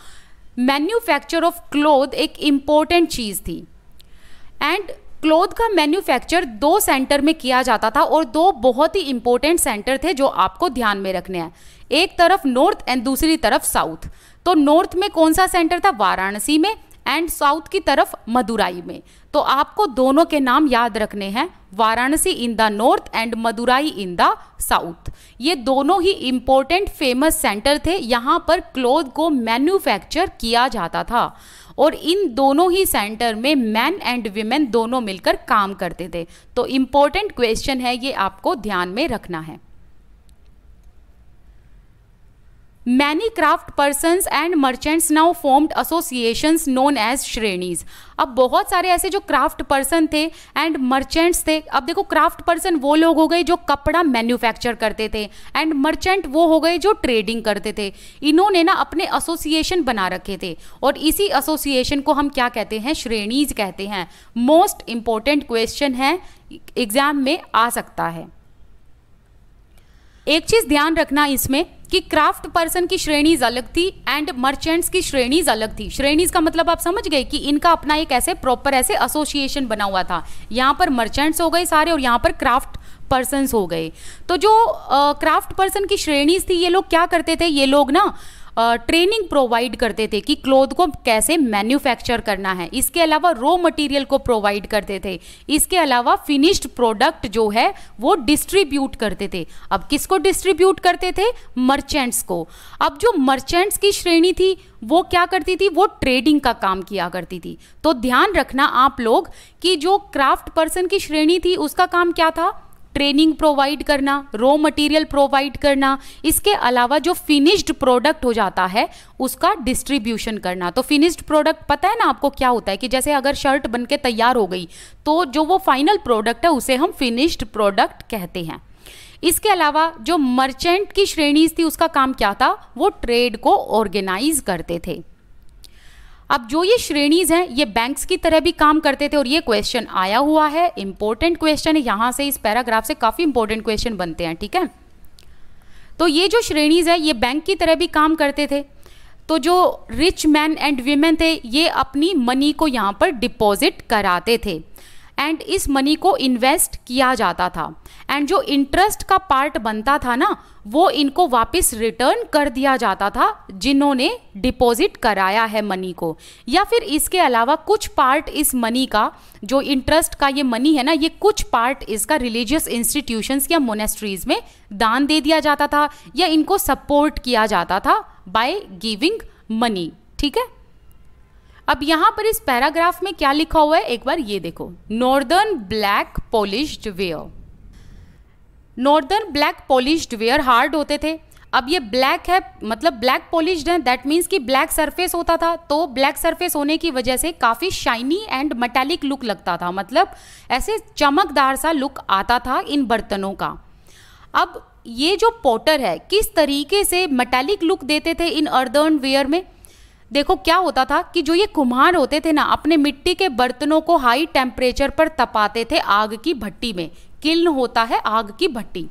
[SPEAKER 1] मैन्युफैक्चर ऑफ क्लोथ एक इम्पॉर्टेंट चीज़ थी एंड क्लोथ का मैन्युफैक्चर दो सेंटर में किया जाता था और दो बहुत ही इंपॉर्टेंट सेंटर थे जो आपको ध्यान में रखने हैं एक तरफ नॉर्थ एंड दूसरी तरफ साउथ तो नॉर्थ में कौन सा सेंटर था वाराणसी में एंड साउथ की तरफ मदुराई में तो आपको दोनों के नाम याद रखने हैं Varanasi in the north and Madurai in the south ये दोनों ही इम्पोर्टेंट फेमस सेंटर थे यहाँ पर क्लोथ को मैन्युफैक्चर किया जाता था और इन दोनों ही सेंटर में मैन एंड वीमेन दोनों मिलकर काम करते थे तो इम्पोर्टेंट क्वेश्चन है ये आपको ध्यान में रखना है many craft person and merchants now formed association known as श्रेणीज अब बहुत सारे ऐसे जो क्राफ्ट पर्सन थे एंड मर्चेंट्स थे अब देखो क्राफ्ट पर्सन वो लोग हो गए जो कपड़ा मैन्युफैक्चर करते थे एंड मर्चेंट वो हो गए जो ट्रेडिंग करते थे इन्होंने ना अपने एसोसिएशन बना रखे थे और इसी एसोसिएशन को हम क्या कहते हैं श्रेणीज कहते हैं मोस्ट इंपॉर्टेंट क्वेश्चन है एग्जाम में आ सकता है एक चीज़ ध्यान रखना इसमें कि क्राफ्ट पर्सन की श्रेणीज अलग थी एंड मर्चेंट्स की श्रेणीज अलग थी श्रेणीज का मतलब आप समझ गए कि इनका अपना एक ऐसे प्रॉपर ऐसे एसोसिएशन बना हुआ था यहाँ पर मर्चेंट्स हो गए सारे और यहाँ पर क्राफ्ट पर्सन हो गए तो जो क्राफ्ट uh, पर्सन की श्रेणीज थी ये लोग क्या करते थे ये लोग ना ट्रेनिंग प्रोवाइड करते थे कि क्लोथ को कैसे मैन्युफैक्चर करना है इसके अलावा रॉ मटेरियल को प्रोवाइड करते थे इसके अलावा फिनिश्ड प्रोडक्ट जो है वो डिस्ट्रीब्यूट करते थे अब किसको डिस्ट्रीब्यूट करते थे मर्चेंट्स को अब जो मर्चेंट्स की श्रेणी थी वो क्या करती थी वो ट्रेडिंग का काम किया करती थी तो ध्यान रखना आप लोग कि जो क्राफ्ट पर्सन की श्रेणी थी उसका काम क्या था ट्रेनिंग प्रोवाइड करना रॉ मटेरियल प्रोवाइड करना इसके अलावा जो फिनिश्ड प्रोडक्ट हो जाता है उसका डिस्ट्रीब्यूशन करना तो फिनिश्ड प्रोडक्ट पता है ना आपको क्या होता है कि जैसे अगर शर्ट बन के तैयार हो गई तो जो वो फाइनल प्रोडक्ट है उसे हम फिनिश्ड प्रोडक्ट कहते हैं इसके अलावा जो मर्चेंट की श्रेणी थी उसका काम क्या था वो ट्रेड को ऑर्गेनाइज करते थे अब जो ये श्रेणीज हैं ये बैंक्स की तरह भी काम करते थे और ये क्वेश्चन आया हुआ है इंपॉर्टेंट क्वेश्चन यहाँ से इस पैराग्राफ से काफ़ी इंपॉर्टेंट क्वेश्चन बनते हैं ठीक है तो ये जो श्रेणीज है ये बैंक की तरह भी काम करते थे तो जो रिच मैन एंड वीमेन थे ये अपनी मनी को यहाँ पर डिपॉजिट कराते थे एंड इस मनी को इन्वेस्ट किया जाता था एंड जो इंटरेस्ट का पार्ट बनता था ना वो इनको वापस रिटर्न कर दिया जाता था जिन्होंने डिपॉजिट कराया है मनी को या फिर इसके अलावा कुछ पार्ट इस मनी का जो इंटरेस्ट का ये मनी है ना ये कुछ पार्ट इसका रिलीजियस इंस्टीट्यूशंस या मोनेस्ट्रीज में दान दे दिया जाता था या इनको सपोर्ट किया जाता था बाय गिविंग मनी ठीक है अब यहाँ पर इस पैराग्राफ में क्या लिखा हुआ है एक बार ये देखो northern black polished ware northern black polished ware hard होते थे अब ये ब्लैक है मतलब ब्लैक पॉलिश्ड है दैट मीन्स कि ब्लैक सरफेस होता था तो ब्लैक सरफेस होने की वजह से काफ़ी शाइनी एंड मेटेलिक लुक लगता था मतलब ऐसे चमकदार सा लुक आता था इन बर्तनों का अब ये जो पॉटर है किस तरीके से मेटेलिक लुक देते थे इन अर्दर्न वेयर में देखो क्या होता था कि जो ये कुम्हार होते थे ना अपने मिट्टी के बर्तनों को हाई टेम्परेचर पर तपाते थे आग की भट्टी में किल्न होता है आग की भट्टी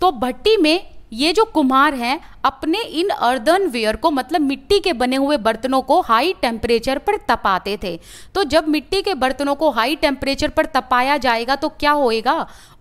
[SPEAKER 1] तो भट्टी में ये जो कुम्हार हैं अपने इन अर्दन वेयर को मतलब मिट्टी के बने हुए बर्तनों को हाई टेम्परेचर पर तपाते थे तो जब मिट्टी के बर्तनों को हाई टेम्परेचर पर तपाया जाएगा तो क्या होएगा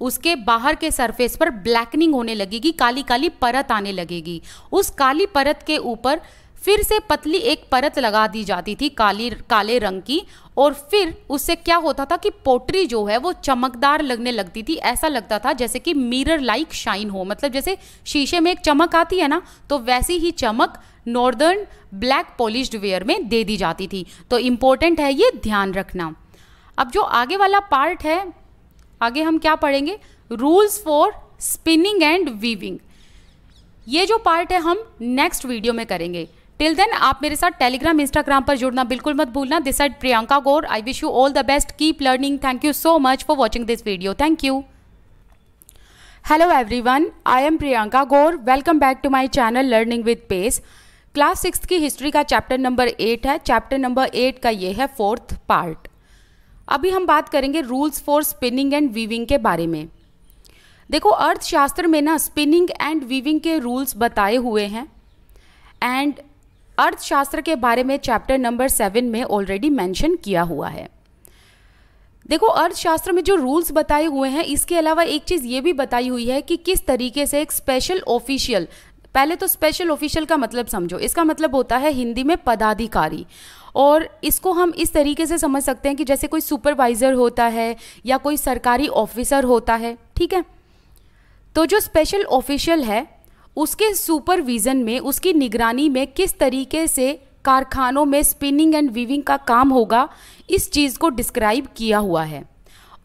[SPEAKER 1] उसके बाहर के सरफेस पर ब्लैकनिंग होने लगेगी काली काली परत आने लगेगी उस काली परत के ऊपर फिर से पतली एक परत लगा दी जाती थी काली काले रंग की और फिर उससे क्या होता था कि पोटरी जो है वो चमकदार लगने लगती थी ऐसा लगता था जैसे कि मिरर लाइक शाइन हो मतलब जैसे शीशे में एक चमक आती है ना तो वैसी ही चमक नॉर्दर्न ब्लैक पॉलिश्ड वेयर में दे दी जाती थी तो इम्पोर्टेंट है ये ध्यान रखना अब जो आगे वाला पार्ट है आगे हम क्या पढ़ेंगे rules for spinning and weaving ये जो पार्ट है हम नेक्स्ट वीडियो में करेंगे टिल देन आप मेरे साथ टेलीग्राम इंस्टाग्राम पर जुड़ना बिल्कुल मत भूलना this side Priyanka Gaur I wish you all the best keep learning thank you so much for watching this video thank you hello everyone I am Priyanka Gaur welcome back to my channel learning with pace class six की हिस्ट्री का चैप्टर नंबर एट है चैप्टर नंबर एट का ये है फोर्थ पार्ट अभी हम बात करेंगे rules for spinning and weaving के बारे में देखो अर्थशास्त्र में ना स्पिनिंग एंड वीविंग के रूल्स बताए हुए हैं एंड अर्थशास्त्र के बारे में चैप्टर नंबर सेवन में ऑलरेडी मेंशन किया हुआ है देखो अर्थशास्त्र में जो रूल्स बताए हुए हैं इसके अलावा एक चीज़ ये भी बताई हुई है कि किस तरीके से एक स्पेशल ऑफिशियल पहले तो स्पेशल ऑफिशियल का मतलब समझो इसका मतलब होता है हिंदी में पदाधिकारी और इसको हम इस तरीके से समझ सकते हैं कि जैसे कोई सुपरवाइज़र होता है या कोई सरकारी ऑफिसर होता है ठीक है तो जो स्पेशल ऑफिशियल है उसके सुपरविज़न में उसकी निगरानी में किस तरीके से कारखानों में स्पिनिंग एंड वीविंग का काम होगा इस चीज़ को डिस्क्राइब किया हुआ है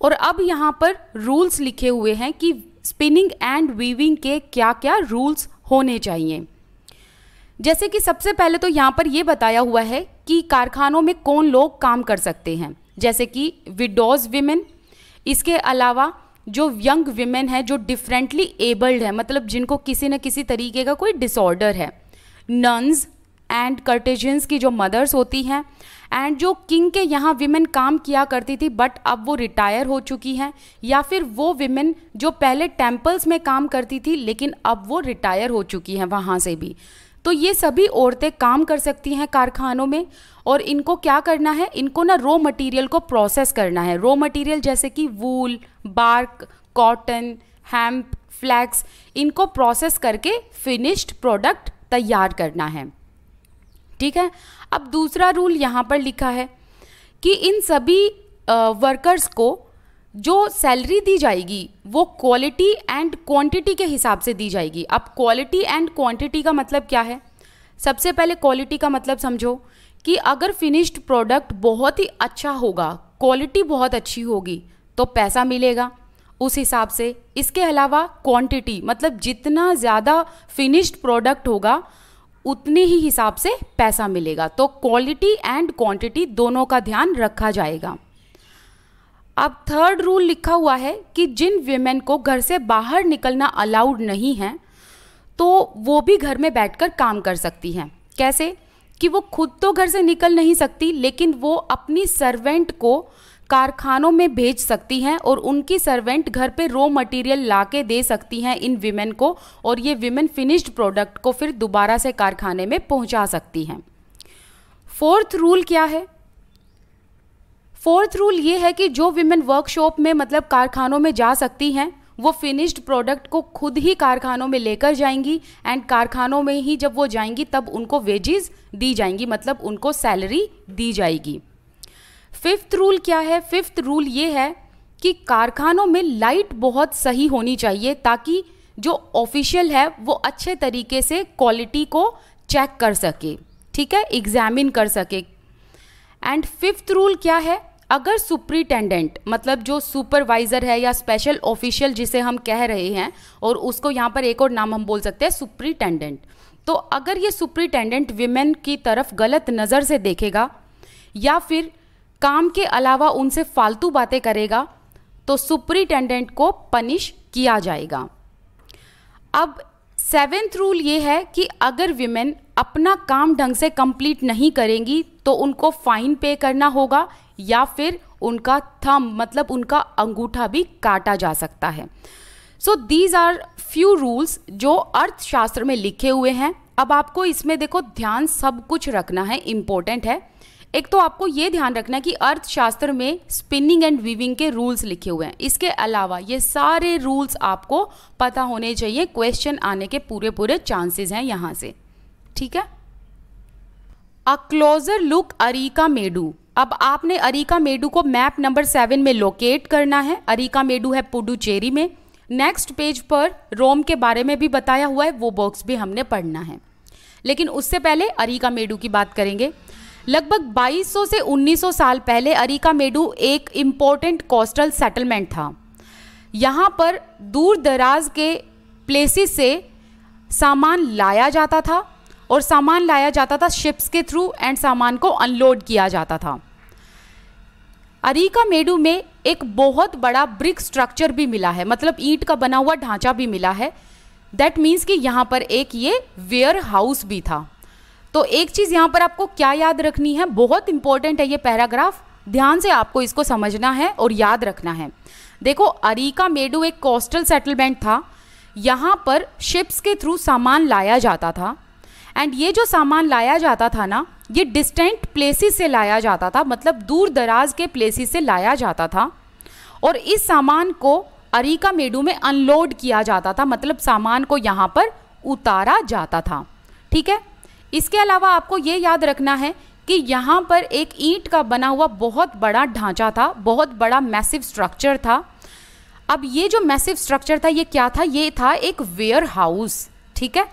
[SPEAKER 1] और अब यहाँ पर रूल्स लिखे हुए हैं कि स्पिनिंग एंड वीविंग के क्या क्या रूल्स होने चाहिए जैसे कि सबसे पहले तो यहाँ पर ये बताया हुआ है कि कारखानों में कौन लोग काम कर सकते हैं जैसे कि विडोज विमेन इसके अलावा जो यंग वीमेन है जो डिफरेंटली एबल्ड है मतलब जिनको किसी न किसी तरीके का कोई डिसऑर्डर है नन्स एंड कर्टेजियंस की जो मदर्स होती हैं एंड जो किंग के यहाँ विमेन काम किया करती थी बट अब वो रिटायर हो चुकी हैं या फिर वो विमेन जो पहले टेम्पल्स में काम करती थी लेकिन अब वो रिटायर हो चुकी हैं वहाँ से भी तो ये सभी औरतें काम कर सकती हैं कारखानों में और इनको क्या करना है इनको ना रॉ मटेरियल को प्रोसेस करना है रॉ मटेरियल जैसे कि wool bark cotton hemp flax इनको प्रोसेस करके फिनिश्ड प्रोडक्ट तैयार करना है ठीक है अब दूसरा रूल यहाँ पर लिखा है कि इन सभी वर्कर्स को जो सैलरी दी जाएगी वो क्वालिटी एंड क्वांटिटी के हिसाब से दी जाएगी अब क्वालिटी एंड क्वांटिटी का मतलब क्या है सबसे पहले क्वालिटी का मतलब समझो कि अगर फिनिश्ड प्रोडक्ट बहुत ही अच्छा होगा क्वालिटी बहुत अच्छी होगी तो पैसा मिलेगा उस हिसाब से इसके अलावा क्वांटिटी मतलब जितना ज़्यादा फिनिश्ड प्रोडक्ट होगा उतने ही हिसाब से पैसा मिलेगा तो क्वालिटी एंड क्वांटिटी दोनों का ध्यान रखा जाएगा अब थर्ड रूल लिखा हुआ है कि जिन वेमेन को घर से बाहर निकलना अलाउड नहीं है तो वो भी घर में बैठकर काम कर सकती हैं कैसे कि वो खुद तो घर से निकल नहीं सकती लेकिन वो अपनी सर्वेंट को कारखानों में भेज सकती हैं और उनकी सर्वेंट घर पे रॉ मटेरियल ला के दे सकती हैं इन विमेन को और ये विमेन फिनिश्ड प्रोडक्ट को फिर दोबारा से कारखाने में पहुंचा सकती हैं फोर्थ रूल क्या है फोर्थ रूल ये है कि जो वीमेन वर्कशॉप में मतलब कारखानों में जा सकती हैं वो फिनिश्ड प्रोडक्ट को खुद ही कारखानों में लेकर जाएंगी एंड कारखानों में ही जब वो जाएंगी तब उनको वेजेस दी जाएंगी मतलब उनको सैलरी दी जाएगी फिफ्थ रूल क्या है फिफ्थ रूल ये है कि कारखानों में लाइट बहुत सही होनी चाहिए ताकि जो ऑफिशियल है वो अच्छे तरीके से क्वालिटी को चेक कर सके ठीक है एग्जामिन कर सके एंड फिफ्थ रूल क्या है अगर सुप्रीटेंडेंट मतलब जो सुपरवाइज़र है या स्पेशल ऑफिशियल जिसे हम कह रहे हैं और उसको यहाँ पर एक और नाम हम बोल सकते हैं सुप्रिटेंडेंट तो अगर ये सुप्रिटेंडेंट विमेन की तरफ गलत नज़र से देखेगा या फिर काम के अलावा उनसे फालतू बातें करेगा तो सुप्रिटेंडेंट को पनिश किया जाएगा अब सेवेंथ रूल ये है कि अगर विमेन अपना काम ढंग से कंप्लीट नहीं करेंगी तो उनको फ़ाइन पे करना होगा या फिर उनका थम मतलब उनका अंगूठा भी काटा जा सकता है so these are few rules जो अर्थशास्त्र में लिखे हुए हैं अब आपको इसमें देखो ध्यान सब कुछ रखना है इम्पोर्टेंट है एक तो आपको ये ध्यान रखना है कि अर्थशास्त्र में स्पिनिंग एंड वीविंग के रूल्स लिखे हुए हैं इसके अलावा ये सारे रूल्स आपको पता होने चाहिए क्वेश्चन आने के पूरे पूरे चांसेस हैं यहाँ से ठीक है अ क्लोजर लुक अरीका मेडू अब आपने अरिका मेडू को मैप नंबर सेवन में लोकेट करना है अरिका मेडू है पुडुचेरी में नेक्स्ट पेज पर रोम के बारे में भी बताया हुआ है वो बॉक्स भी हमने पढ़ना है लेकिन उससे पहले अरिका मेडू की बात करेंगे लगभग 2200 से 1900 साल पहले अरिका मेडू एक इम्पॉर्टेंट कोस्टल सेटलमेंट था यहाँ पर दूर दराज के प्लेसिस से सामान लाया जाता था और सामान लाया जाता था शिप्स के थ्रू एंड सामान को अनलोड किया जाता था अरीका मेडू में एक बहुत बड़ा ब्रिक स्ट्रक्चर भी मिला है मतलब ईंट का बना हुआ ढांचा भी मिला है दैट मीन्स कि यहाँ पर एक ये वेयर हाउस भी था तो एक चीज़ यहाँ पर आपको क्या याद रखनी है बहुत इंपॉर्टेंट है ये पैराग्राफ ध्यान से आपको इसको समझना है और याद रखना है देखो अरीका मेडू एक कोस्टल सेटलमेंट था यहाँ पर शिप्स के थ्रू सामान लाया जाता था एंड ये जो सामान लाया जाता था ना ये डिस्टेंट प्लेसिस से लाया जाता था मतलब दूर दराज के प्लेसिस से लाया जाता था और इस सामान को अरीका मेडू में अनलोड किया जाता था मतलब सामान को यहाँ पर उतारा जाता था ठीक है इसके अलावा आपको ये याद रखना है कि यहाँ पर एक ईंट का बना हुआ बहुत बड़ा ढांचा था बहुत बड़ा मैसिव स्ट्रक्चर था अब ये जो मैसिव स्ट्रक्चर था ये क्या था ये था एक वेयर हाउस ठीक है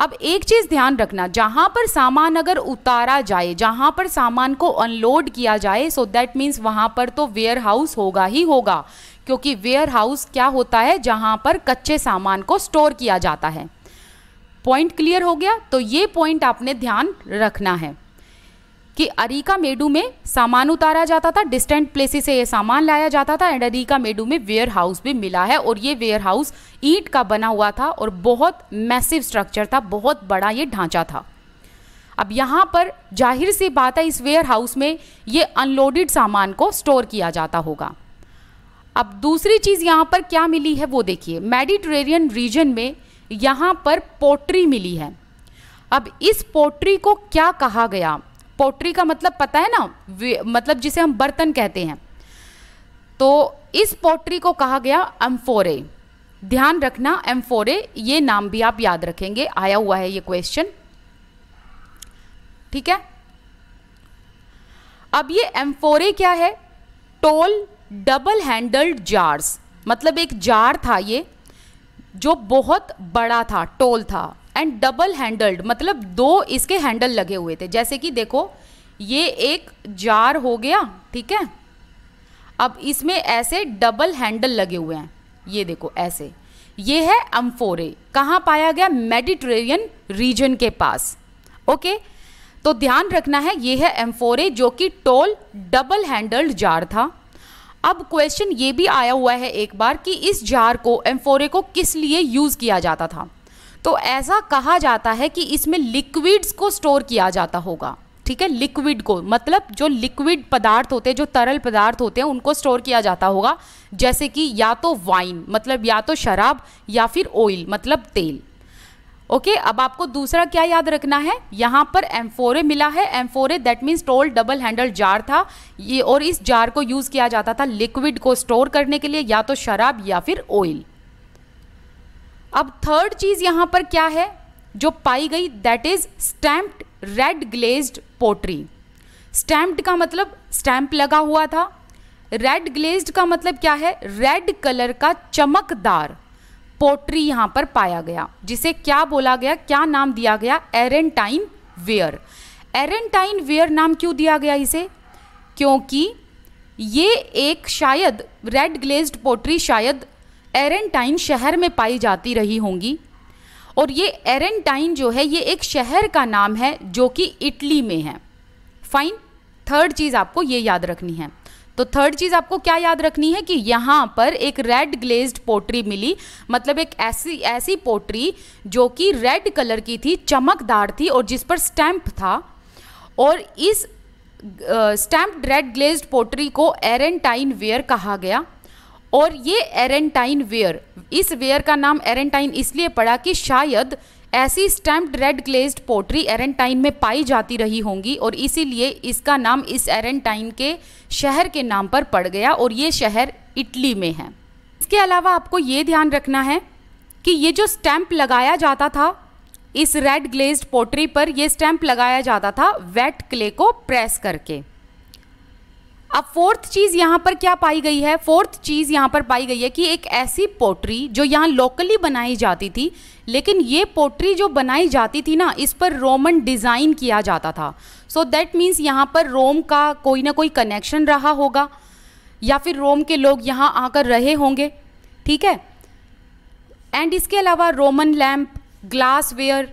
[SPEAKER 1] अब एक चीज़ ध्यान रखना जहाँ पर सामान अगर उतारा जाए जहाँ पर सामान को अनलोड किया जाए सो दैट मीन्स वहाँ पर तो वेयर हाउस होगा ही होगा क्योंकि वेयर हाउस क्या होता है जहाँ पर कच्चे सामान को स्टोर किया जाता है पॉइंट क्लियर हो गया तो ये पॉइंट आपने ध्यान रखना है कि अरीका मेडू में सामान उतारा जाता था डिस्टेंट प्लेसेस से ये सामान लाया जाता था एंड अरीका मेडू में वेयर हाउस भी मिला है और ये वेयर हाउस ईट का बना हुआ था और बहुत मैसिव स्ट्रक्चर था बहुत बड़ा ये ढांचा था अब यहाँ पर जाहिर सी बात है इस वेयर हाउस में ये अनलोडेड सामान को स्टोर किया जाता होगा अब दूसरी चीज़ यहाँ पर क्या मिली है वो देखिए मेडिट्रेरियन रीजन में यहाँ पर पोट्री मिली है अब इस पोट्री को क्या कहा गया पोट्री का मतलब पता है ना मतलब जिसे हम बर्तन कहते हैं तो इस पोट्री को कहा गया एम्फोरे ध्यान रखना एम्फोरे ये नाम भी आप याद रखेंगे आया हुआ है ये क्वेश्चन ठीक है अब ये एम्फोरे क्या है टोल डबल हैंडल्ड जार्स मतलब एक जार था ये जो बहुत बड़ा था टोल था एंड डबल हैंडल्ड मतलब दो इसके हैंडल लगे हुए थे जैसे कि देखो ये एक जार हो गया ठीक है अब इसमें ऐसे डबल हैंडल लगे हुए हैं ये देखो ऐसे ये है अम्फोरे कहाँ पाया गया मेडिटेरियन रीजन के पास ओके तो ध्यान रखना है ये है एम्फोरे जो कि टोल डबल हैंडल्ड जार था अब क्वेश्चन ये भी आया हुआ है एक बार कि इस जार को एम्फोरे को किस लिए यूज़ किया जाता था तो ऐसा कहा जाता है कि इसमें लिक्विड्स को स्टोर किया जाता होगा ठीक है लिक्विड को मतलब जो लिक्विड पदार्थ होते हैं जो तरल पदार्थ होते हैं उनको स्टोर किया जाता होगा जैसे कि या तो वाइन मतलब या तो शराब या फिर ऑयल मतलब तेल ओके अब आपको दूसरा क्या याद रखना है यहाँ पर एम्फोरे मिला है amphorae that means tall double handle jar था ये और इस जार को यूज़ किया जाता था लिक्विड को स्टोर करने के लिए या तो शराब या फिर ऑयल अब थर्ड चीज़ यहाँ पर क्या है जो पाई गई that is stamped red glazed pottery stamped का मतलब स्टैम्प लगा हुआ था रेड ग्लेज्ड का मतलब क्या है रेड कलर का चमकदार पोट्री यहाँ पर पाया गया जिसे क्या बोला गया क्या नाम दिया गया एरेंटाइन वेयर एरेंटाइन वेयर नाम क्यों दिया गया इसे क्योंकि ये एक शायद रेड ग्लेज्ड पोट्री शायद एरेंटाइन शहर में पाई जाती रही होंगी और ये एरेंटाइन जो है ये एक शहर का नाम है जो कि इटली में है फाइन थर्ड चीज़ आपको ये याद रखनी है तो थर्ड चीज़ आपको क्या याद रखनी है कि यहाँ पर एक रेड ग्लेज्ड पोट्री मिली मतलब एक ऐसी ऐसी पोट्री जो कि रेड कलर की थी चमकदार थी और जिस पर स्टैम्प था और इस स्टैम्प रेड ग्लेज्ड पोट्री को एरेंटाइन वेयर कहा गया और ये एरेंटाइन वेयर इस वेयर का नाम एरेंटाइन इसलिए पड़ा कि शायद ऐसी stamped red glazed pottery Arretine में पाई जाती रही होंगी और इसीलिए इसका नाम इस एरेंटाइन के शहर के नाम पर पड़ गया और ये शहर इटली में है इसके अलावा आपको ये ध्यान रखना है कि ये जो स्टैम्प लगाया जाता था इस रेड ग्लेज्ड पोट्री पर यह स्टैम्प लगाया जाता था वेट क्ले को प्रेस करके अब फोर्थ चीज़ यहाँ पर क्या पाई गई है फोर्थ चीज़ यहाँ पर पाई गई है कि एक ऐसी पोट्री जो यहाँ लोकली बनाई जाती थी लेकिन ये पोट्री जो बनाई जाती थी ना इस पर रोमन डिज़ाइन किया जाता था सो दैट मीन्स यहाँ पर रोम का कोई ना कोई कनेक्शन रहा होगा या फिर रोम के लोग यहाँ आकर रहे होंगे ठीक है एंड इसके अलावा Roman lamp glass ware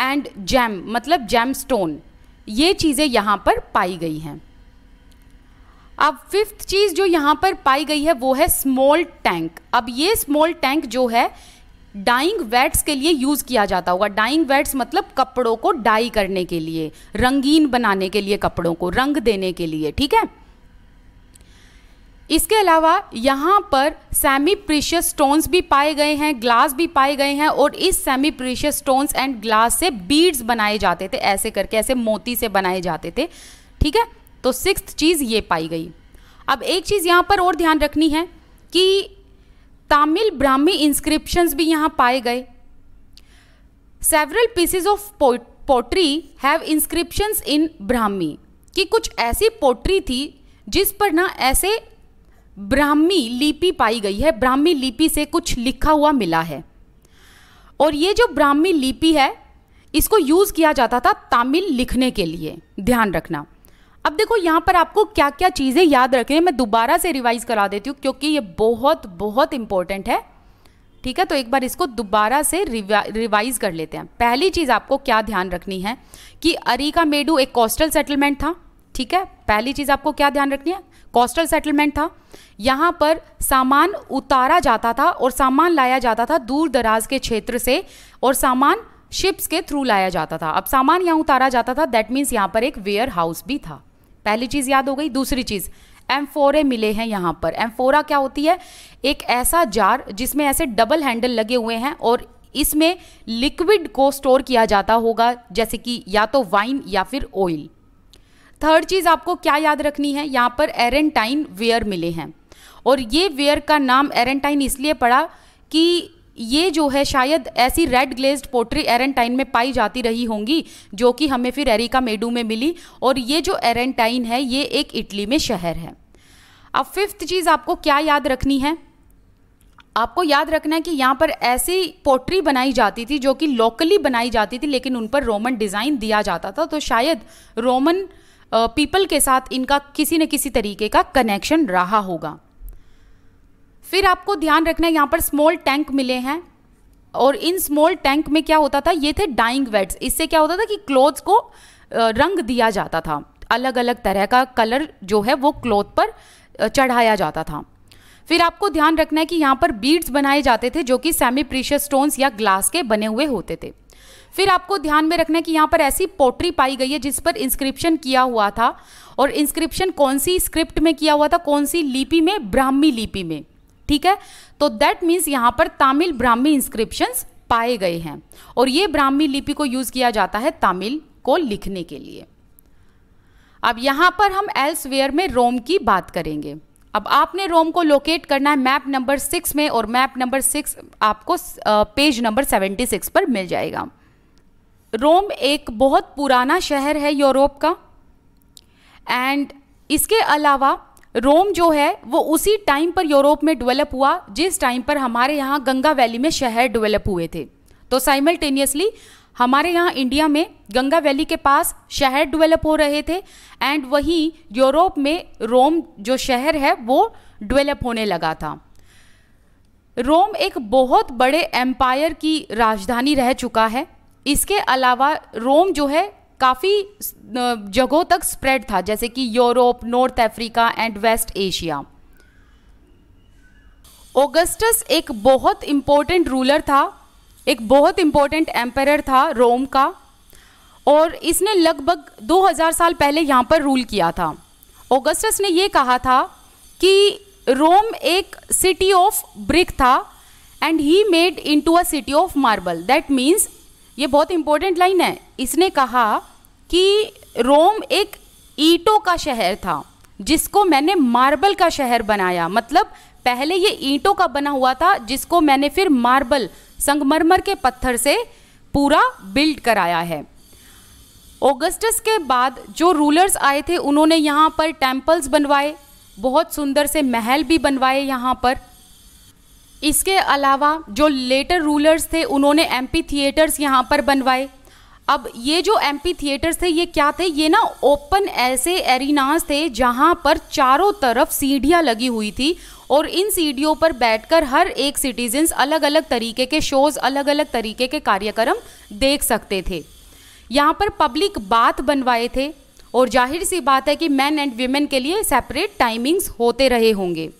[SPEAKER 1] and gem मतलब जैम स्टोन ये चीज़ें यहाँ पर पाई गई हैं अब फिफ्थ चीज़ जो यहाँ पर पाई गई है वो है स्मॉल टैंक अब ये स्मॉल टैंक जो है डाइंग वेट्स के लिए यूज़ किया जाता होगा डाइंग वेट्स मतलब कपड़ों को डाई करने के लिए रंगीन बनाने के लिए कपड़ों को रंग देने के लिए ठीक है इसके अलावा यहाँ पर सेमी प्रीशियस स्टोन्स भी पाए गए हैं ग्लास भी पाए गए हैं और इस semi precious stones and glass से बीड्स बनाए जाते थे ऐसे करके ऐसे मोती से बनाए जाते थे ठीक है तो सिक्स चीज़ ये पाई गई अब एक चीज़ यहाँ पर और ध्यान रखनी है कि तमिल ब्राह्मी इंस्क्रिप्शंस भी यहाँ पाए गए several pieces of pottery have inscriptions in Brahmi कि कुछ ऐसी पोट्री थी जिस पर ना ऐसे ब्राह्मी लिपि पाई गई है ब्राह्मी लिपि से कुछ लिखा हुआ मिला है और ये जो ब्राह्मी लिपि है इसको यूज़ किया जाता था तमिल लिखने के लिए ध्यान रखना अब देखो यहाँ पर आपको क्या क्या चीज़ें याद रखें मैं दोबारा से रिवाइज करा देती हूँ क्योंकि ये बहुत बहुत इंपॉर्टेंट है ठीक है तो एक बार इसको दोबारा से रिवाइज कर लेते हैं पहली चीज़ आपको क्या ध्यान रखनी है कि अरीका मेडू एक कोस्टल सेटलमेंट था ठीक है पहली चीज़ आपको क्या ध्यान रखनी है कोस्टल सेटलमेंट था यहाँ पर सामान उतारा जाता था और सामान लाया जाता था दूर दराज के क्षेत्र से और सामान शिप्स के थ्रू लाया जाता था अब सामान यहाँ उतारा जाता था दैट मीन्स यहाँ पर एक वेयर हाउस भी था पहली चीज़ याद हो गई दूसरी चीज़ एम्फोरे मिले हैं यहां पर एम्फोरा क्या होती है एक ऐसा जार जिसमें ऐसे डबल हैंडल लगे हुए हैं और इसमें लिक्विड को स्टोर किया जाता होगा जैसे कि या तो वाइन या फिर ऑयल थर्ड चीज़ आपको क्या याद रखनी है यहां पर एरेंटाइन वेयर मिले हैं और ये वेयर का नाम एरेंटाइन इसलिए पड़ा कि ये जो है शायद ऐसी रेड ग्लेज्ड पोट्री एरेंटाइन में पाई जाती रही होंगी जो कि हमें फिर एरिका मेडू में मिली और ये जो एरेंटाइन है ये एक इटली में शहर है अब फिफ्थ चीज़ आपको क्या याद रखनी है आपको याद रखना है कि यहाँ पर ऐसी पोट्री बनाई जाती थी जो कि लोकली बनाई जाती थी लेकिन उन पर रोमन डिज़ाइन दिया जाता था तो शायद रोमन पीपल के साथ इनका किसी न किसी तरीके का कनेक्शन रहा होगा फिर आपको ध्यान रखना है यहाँ पर स्मॉल टैंक मिले हैं और इन स्मॉल टैंक में क्या होता था ये थे डाइंग वेट्स इससे क्या होता था कि क्लोथ्स को रंग दिया जाता था अलग अलग तरह का कलर जो है वो क्लोथ पर चढ़ाया जाता था फिर आपको ध्यान रखना है कि यहाँ पर बीड्स बनाए जाते थे जो कि सेमी प्रीशियस स्टोन्स या ग्लास के बने हुए होते थे फिर आपको ध्यान में रखना है कि यहाँ पर ऐसी पोट्री पाई गई है जिस पर इंस्क्रिप्शन किया हुआ था और इंस्क्रिप्शन कौन सी स्क्रिप्ट में किया हुआ था कौन सी लिपि में ब्राह्मी लिपि में ठीक है तो दैट मीन्स यहाँ पर तमिल ब्राह्मी इंस्क्रिप्शन पाए गए हैं और ये ब्राह्मी लिपि को यूज़ किया जाता है तमिल को लिखने के लिए अब यहां पर हम एल्सवेयर में रोम की बात करेंगे अब आपने रोम को लोकेट करना है मैप नंबर सिक्स में और मैप नंबर सिक्स आपको पेज नंबर सेवेंटी सिक्स पर मिल जाएगा रोम एक बहुत पुराना शहर है यूरोप का एंड इसके अलावा रोम जो है वो उसी टाइम पर यूरोप में डेवलप हुआ जिस टाइम पर हमारे यहाँ गंगा वैली में शहर डेवलप हुए थे तो साइमल्टेनियसली हमारे यहाँ इंडिया में गंगा वैली के पास शहर डेवलप हो रहे थे एंड वहीं यूरोप में रोम जो शहर है वो डेवलप होने लगा था रोम एक बहुत बड़े एम्पायर की राजधानी रह चुका है इसके अलावा रोम जो है काफ़ी जगहों तक स्प्रेड था जैसे कि Europe North Africa and West Asia Augustus एक बहुत इम्पोर्टेंट रूलर था एक बहुत इम्पोर्टेंट एम्पायर था रोम का और इसने लगभग 2000 साल पहले यहाँ पर रूल किया था ओगस्टस ने यह कहा था कि रोम एक सिटी ऑफ ब्रिक था and he made into a city of marble that means ये बहुत इंपॉर्टेंट लाइन है इसने कहा कि रोम एक ईंटों का शहर था जिसको मैंने मार्बल का शहर बनाया मतलब पहले ये ईंटों का बना हुआ था जिसको मैंने फिर मार्बल संगमरमर के पत्थर से पूरा बिल्ड कराया है ओगस्टस के बाद जो रूलर्स आए थे उन्होंने यहाँ पर टेम्पल्स बनवाए बहुत सुंदर से महल भी बनवाए यहाँ पर इसके अलावा जो लेटर रूलर्स थे उन्होंने पी थिएटर्स यहाँ पर बनवाए अब ये जो पी थिएटर्स थे ये क्या थे ये ना ओपन ऐसे एरिनाज थे जहाँ पर चारों तरफ सीढ़ियाँ लगी हुई थी और इन सीढ़ियों पर बैठकर हर एक सिटीजन्स अलग अलग तरीके के शोज़ अलग अलग तरीके के कार्यक्रम देख सकते थे यहाँ पर पब्लिक बात बनवाए थे और जाहिर सी बात है कि मैन एंड वीमेन के लिए सेपरेट टाइमिंग्स होते रहे होंगे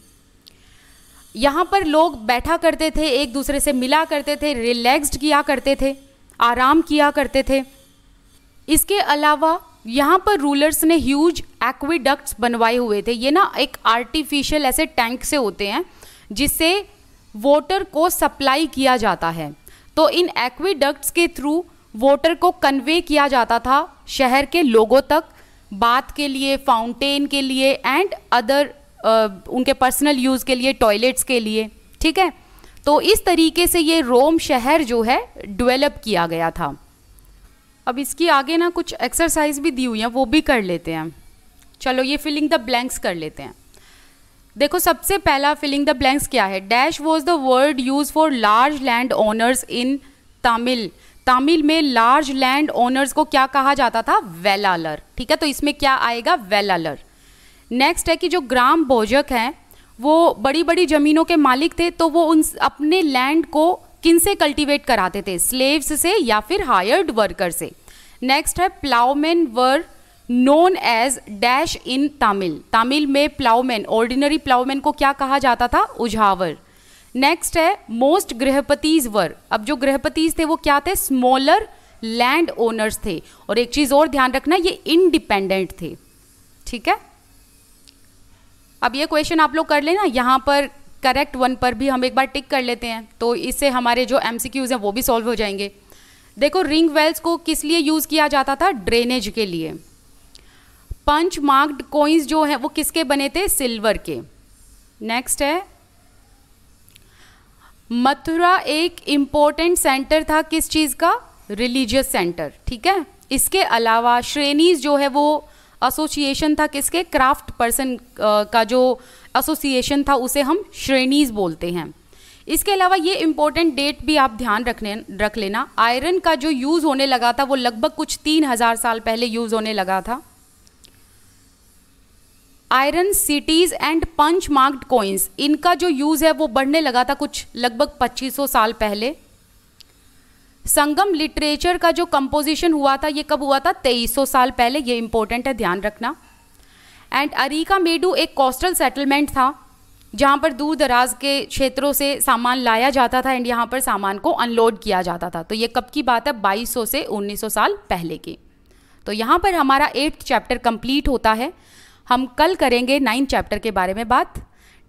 [SPEAKER 1] यहाँ पर लोग बैठा करते थे एक दूसरे से मिला करते थे रिलैक्स्ड किया करते थे आराम किया करते थे इसके अलावा यहाँ पर रूलर्स ने ह्यूज एक्विडक्ट्स बनवाए हुए थे ये ना एक आर्टिफिशियल ऐसे टैंक से होते हैं जिससे वाटर को सप्लाई किया जाता है तो इन एक्विडक्ट्स के थ्रू वाटर को कन्वे किया जाता था शहर के लोगों तक बात के लिए फाउंटेन के लिए एंड अदर उनके पर्सनल यूज़ के लिए टॉयलेट्स के लिए ठीक है तो इस तरीके से ये रोम शहर जो है डेवलप किया गया था अब इसकी आगे ना कुछ एक्सरसाइज भी दी हुई हैं वो भी कर लेते हैं चलो ये फिलिंग द ब्लैंक्स कर लेते हैं देखो सबसे पहला फिलिंग द ब्लैंक्स क्या है dash was the word use for large land owners in Tamil Tamil में लार्ज लैंड ओनर्स को क्या कहा जाता था वेलालर ठीक है तो इसमें क्या आएगा वेलालर नेक्स्ट है कि जो ग्राम भोजक हैं वो बड़ी बड़ी ज़मीनों के मालिक थे तो वो उन अपने लैंड को किन से कल्टिवेट कराते थे स्लेव्स से या फिर हायर्ड वर्कर से नेक्स्ट है ploughman were known as dash in Tamil Tamil में प्लाउमैन ऑर्डिनरी प्लाउमैन को क्या कहा जाता था उझावर नेक्स्ट है मोस्ट गृहपतिज वर अब जो गृहपतिज थे वो क्या थे स्मॉलर लैंड ओनर्स थे और एक चीज़ और ध्यान रखना ये इंडिपेंडेंट थे ठीक है अब ये क्वेश्चन आप लोग कर लेना यहाँ पर करेक्ट वन पर भी हम एक बार टिक कर लेते हैं तो इससे हमारे जो एम हैं वो भी सॉल्व हो जाएंगे देखो रिंग वेल्स को किस लिए यूज़ किया जाता था ड्रेनेज के लिए पंच मार्क्ड कोइंस जो है वो किसके बने थे सिल्वर के नेक्स्ट है मथुरा एक इम्पोर्टेंट सेंटर था किस चीज़ का रिलीजियस सेंटर ठीक है इसके अलावा श्रेणीज जो है वो एसोसिएशन था किसके क्राफ्ट पर्सन का जो एसोसिएशन था उसे हम श्रेणीज बोलते हैं इसके अलावा ये इम्पोर्टेंट डेट भी आप ध्यान रखने रख लेना आयरन का जो यूज़ होने लगा था वो लगभग कुछ तीन हज़ार साल पहले यूज़ होने लगा था iron cities and punch marked coins इनका जो यूज़ है वो बढ़ने लगा था कुछ लगभग 2500 साल पहले संगम लिटरेचर का जो कंपोजिशन हुआ था ये कब हुआ था 2300 साल पहले ये इम्पोर्टेंट है ध्यान रखना एंड अरीका मेडू एक कोस्टल सेटलमेंट था जहाँ पर दूर दराज के क्षेत्रों से सामान लाया जाता था एंड यहाँ पर सामान को अनलोड किया जाता था तो ये कब की बात है 2200 से 1900 साल पहले की तो यहाँ पर हमारा एट्थ चैप्टर कंप्लीट होता है हम कल करेंगे नाइन्थ चैप्टर के बारे में बात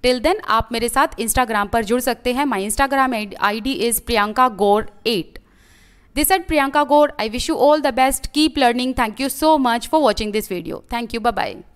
[SPEAKER 1] टिल देन आप मेरे साथ इंस्टाग्राम पर जुड़ सकते हैं my Instagram I D is Priyanka Gaur at This is Priyanka Gore. I wish you all the best. Keep learning. Thank you so much for watching this video. Thank you. Bye-bye.